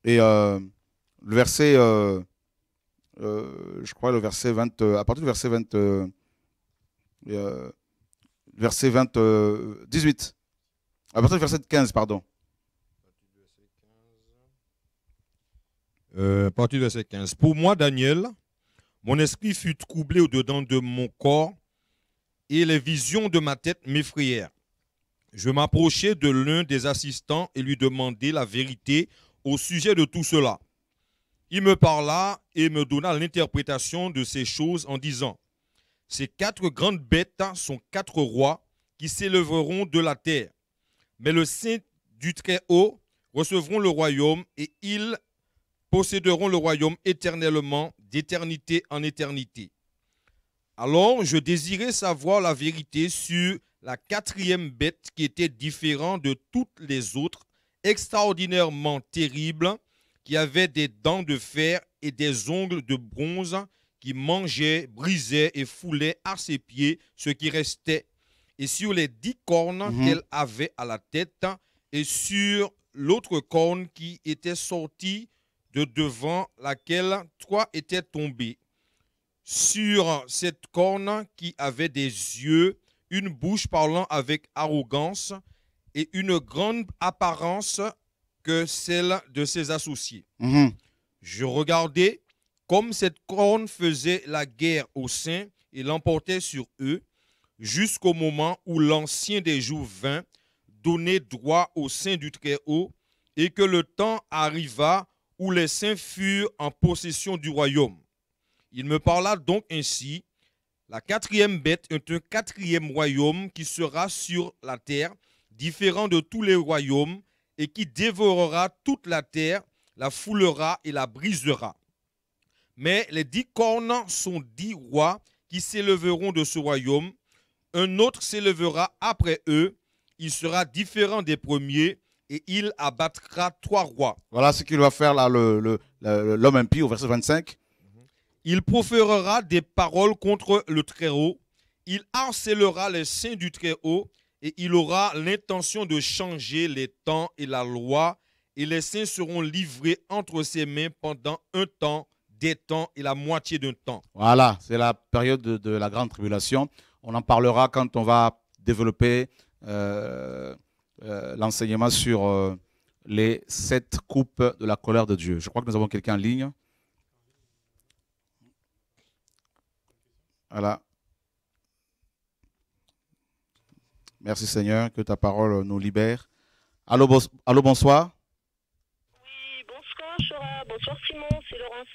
Et le verset, je crois, le verset 20, à partir du verset 20, verset 20, 18. À partir du verset 15, pardon. Partie de 15. Pour moi, Daniel, mon esprit fut troublé au-dedans de mon corps et les visions de ma tête m'effrayèrent. Je m'approchai de l'un des assistants et lui demandai la vérité au sujet de tout cela. Il me parla et me donna l'interprétation de ces choses en disant, Ces quatre grandes bêtes sont quatre rois qui s'élèveront de la terre, mais le Saint du Très-Haut recevront le royaume et ils posséderont le royaume éternellement, d'éternité en éternité. Alors je désirais savoir la vérité sur la quatrième bête qui était différente de toutes les autres, extraordinairement terrible, qui avait des dents de fer et des ongles de bronze, qui mangeait, brisait et foulait à ses pieds ce qui restait, et sur les dix cornes mhm. qu'elle avait à la tête, et sur l'autre corne qui était sortie de devant laquelle trois étaient tombés. Sur cette corne qui avait des yeux, une bouche parlant avec arrogance et une grande apparence que celle de ses associés. Mhm. Je regardais comme cette corne faisait la guerre aux sein et l'emportait sur eux, jusqu'au moment où l'ancien des jours vint donner droit au sein du Très-Haut, et que le temps arriva où les saints furent en possession du royaume. Il me parla donc ainsi, la quatrième bête est un quatrième royaume qui sera sur la terre, différent de tous les royaumes, et qui dévorera toute la terre, la foulera et la brisera. Mais les dix cornes sont dix rois qui s'éleveront de ce royaume. Un autre s'élevera après eux. Il sera différent des premiers et il abattra trois rois. Voilà ce qu'il va faire là, l'homme le, impie au verset 25. Mm-hmm. Il proférera des paroles contre le Très-Haut. Il harcèlera les saints du Très-Haut et il aura l'intention de changer les temps et la loi. Et les saints seront livrés entre ses mains pendant un temps, des temps et la moitié d'un temps. Voilà, c'est la période de, la grande tribulation. On en parlera quand on va développer euh, euh, l'enseignement sur euh, les sept coupes de la colère de Dieu. Je crois que nous avons quelqu'un en ligne. Voilà. Merci Seigneur, que ta parole nous libère. Allô, allô bonsoir. Oui, bonsoir Chora, bonsoir Simon, c'est Laurence.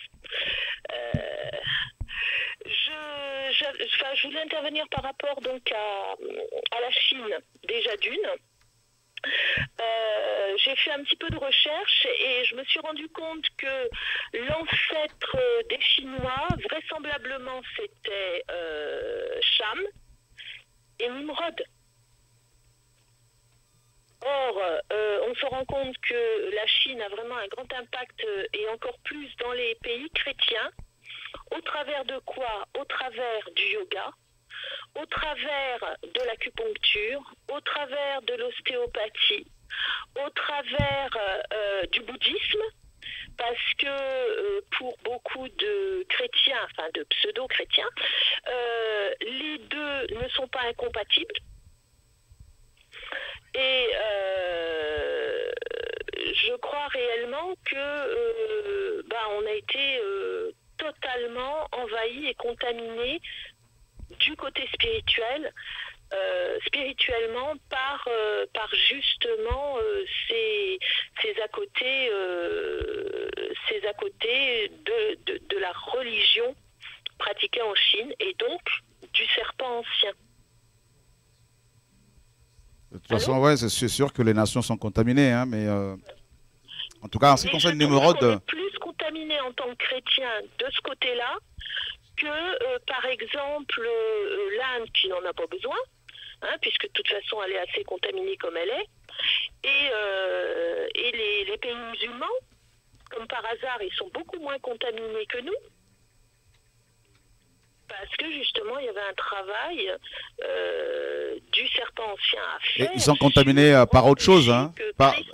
Euh, je, voulais intervenir par rapport donc à la Chine, déjà d'une. Euh, j'ai fait un petit peu de recherche et je me suis rendu compte que l'ancêtre des Chinois, vraisemblablement, c'était euh, Cham et Nimrod. Or, euh, on se rend compte que la Chine a vraiment un grand impact euh, et encore plus dans les pays chrétiens, au travers de quoi Au travers du yoga, au travers de l'acupuncture, au travers de l'ostéopathie, au travers euh, euh, du bouddhisme, parce que euh, pour beaucoup de chrétiens, enfin de pseudo-chrétiens, les deux ne sont pas incompatibles. Et je crois réellement que bah, on a été totalement envahi et contaminé du côté spirituel, euh, spirituellement par, euh, par justement euh, ces, à côté, ces à côté de, la religion pratiquée en Chine et donc du serpent ancien. De toute façon, ouais, c'est sûr que les nations sont contaminées, hein, mais en tout cas, en ce qui concerne plus contaminé en tant que chrétien de ce côté-là que, euh, par exemple, euh, l'Inde qui n'en a pas besoin, hein, puisque de toute façon elle est assez contaminée comme elle est, et, euh, les, pays musulmans, comme par hasard, ils sont beaucoup moins contaminés que nous. Parce que justement, il y avait un travail du serpent ancien à faire. ils sont contaminés par autre chose. Hein.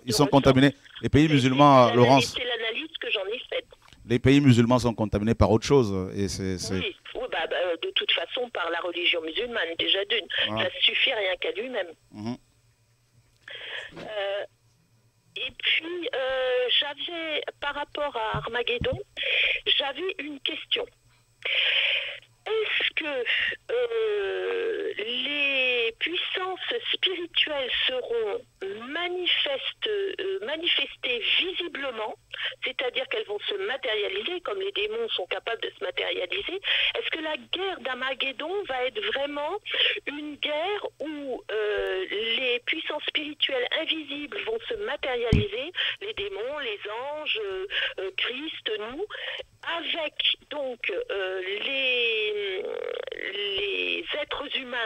ils sont contaminés. Les pays musulmans, Laurence. C'est l'analyse que j'en ai faite les pays musulmans sont contaminés par autre chose. Et c'est, Oui, bah, bah, euh, de toute façon, par la religion musulmane, déjà d'une. Ah. Ça suffit rien qu'à lui-même. Mhm. Euh, et puis, euh, j'avais, par rapport à Armageddon, j'avais une question est-ce que euh, les puissances spirituelles seront euh, manifestées visiblement, c'est-à-dire qu'elles vont se matérialiser comme les démons sont capables de se matérialiser Est-ce que la guerre d'Amageddon va être vraiment une guerre où euh, les puissances spirituelles invisibles vont se matérialiser, les démons, les anges, Christ, nous, avec donc les les êtres humains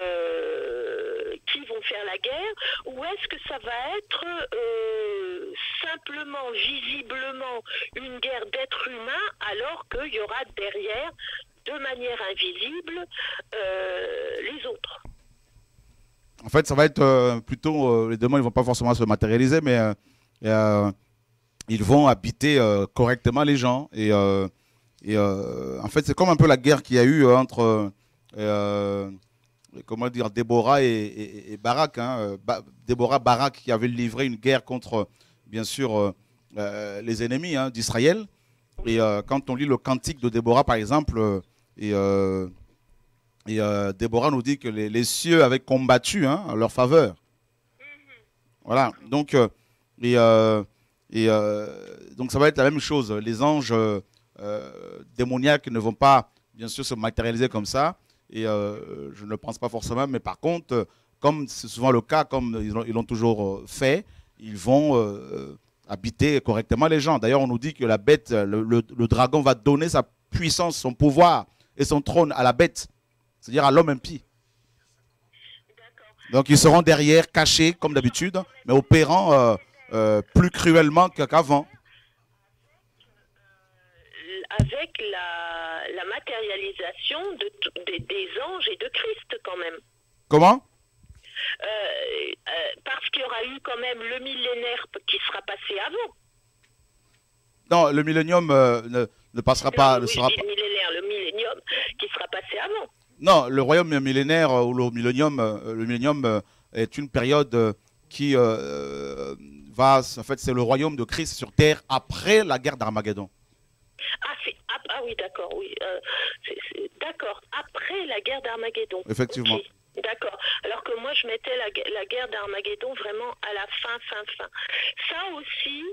euh, qui vont faire la guerre ou est-ce que ça va être euh, simplement, visiblement, une guerre d'êtres humains alors qu'il y aura derrière, de manière invisible, euh, les autres En fait, ça va être plutôt, les demandes ne vont pas forcément se matérialiser, mais ils vont habiter correctement les gens et et euh, en fait, c'est comme un peu la guerre qu'il y a eu entre euh, euh, comment dire, Déborah et, et, Barak. Hein. Déborah Barak qui avait livré une guerre contre, bien sûr, les ennemis hein, d'Israël. Et quand on lit le cantique de Déborah, par exemple, et, et Déborah nous dit que les, cieux avaient combattu hein, en leur faveur. Mm-hmm. Voilà, donc, et, donc ça va être la même chose. Les anges euh, démoniaques ne vont pas, bien sûr, se matérialiser comme ça. Et euh, je ne pense pas forcément, mais par contre, comme c'est souvent le cas, comme ils l'ont toujours euh, fait, ils vont habiter correctement les gens. D'ailleurs, on nous dit que la bête, le, dragon va donner sa puissance, son pouvoir et son trône à la bête, c'est-à-dire à, l'homme impie. Donc ils seront derrière, cachés comme d'habitude, mais opérant plus cruellement qu'avant avec la, matérialisation de, des anges et de Christ quand même. Comment euh, euh, Parce qu'il y aura eu quand même le millénaire qui sera passé avant. Non, le millénium euh, ne, passera pas. ne sera pas... Le millénaire, le millénium qui sera passé avant. Non, le royaume millénaire ou le millénium, le millénium est une période qui va. En fait, c'est le royaume de Christ sur terre après la guerre d'Armageddon. Ah, ah oui, d'accord, oui. Euh, d'accord, après la guerre d'Armageddon. Effectivement. D'accord. Alors que moi, je mettais la, guerre d'Armageddon vraiment à la fin, fin, fin. Ça aussi,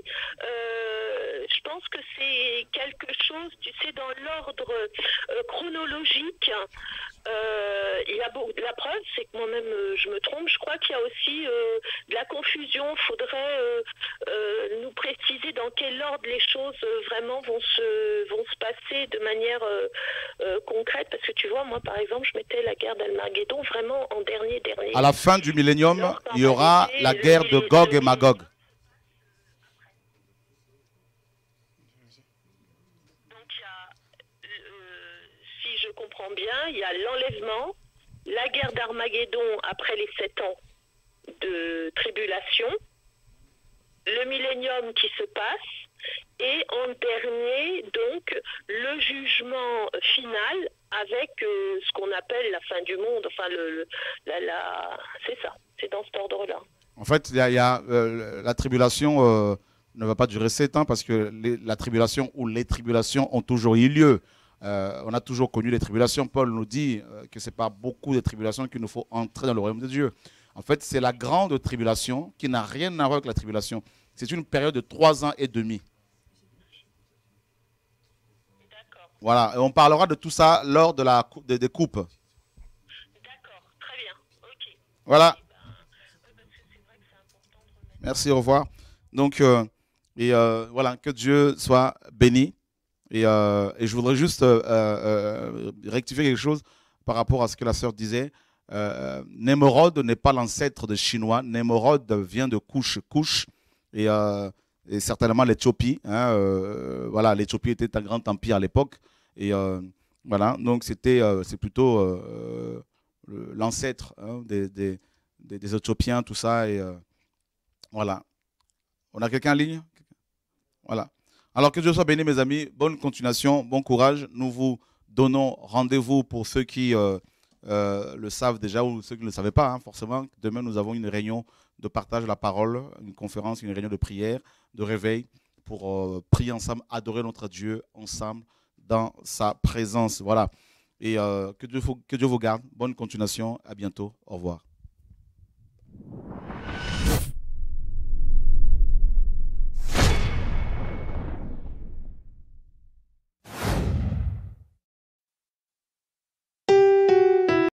euh, je pense que c'est quelque chose, tu sais, dans l'ordre euh, chronologique. Euh, il y a beaucoup, la preuve, c'est que moi-même, je me trompe. Je crois qu'il y a aussi de la confusion. Il faudrait nous préciser dans quel ordre les choses vraiment vont se, vont se passer de manière concrète. Parce que tu vois, moi, par exemple, je mettais la guerre d'Armageddon vraiment en dernier dernier. À la fin du millénium, il y aura la guerre de Gog et Magog. Euh, si je comprends Donc bien, il y a l'enlèvement, la guerre d'Armageddon après les sept ans de tribulation, le millénium qui se passe, et en dernier, donc, le jugement final avec euh, ce qu'on appelle la fin du monde. Enfin, le, la, c'est ça, c'est dans cet ordre-là. En fait, il y a, euh, la tribulation euh, ne va pas durer sept ans parce que la tribulation ou les tribulations ont toujours eu lieu. on a toujours connu les tribulations. Paul nous dit que ce n'est pas beaucoup de tribulations qu'il nous faut entrer dans le royaume de Dieu. En fait, c'est la grande tribulation qui n'a rien à voir avec la tribulation. C'est une période de trois ans et demi. Voilà, on parlera de tout ça lors de la des coupes. D'accord, très bien. OK. Voilà. Eh ben, euh, Merci, au revoir. Donc, euh, et euh, voilà, que Dieu soit béni. Et, je voudrais juste rectifier quelque chose par rapport à ce que la sœur disait. Némorod n'est pas l'ancêtre des Chinois. Némorod vient de Couche, Couche. Et, certainement l'Éthiopie. Hein, voilà, l'Éthiopie était un grand empire à l'époque. Et euh, voilà, donc c'était, euh, c'est plutôt euh, l'ancêtre hein, des, des, Éthiopiens, tout ça. Et voilà. On a quelqu'un en ligne Voilà. Alors que Dieu soit béni, mes amis. Bonne continuation, bon courage. Nous vous donnons rendez-vous pour ceux qui le savent déjà ou ceux qui ne le savaient pas. Hein, forcément, demain, nous avons une réunion de partage de la parole, une conférence, une réunion de prière, de réveil pour prier ensemble, adorer notre Dieu ensemble dans sa présence. Voilà. Et euh, que, Dieu, que Dieu vous garde. Bonne continuation. À bientôt. Au revoir.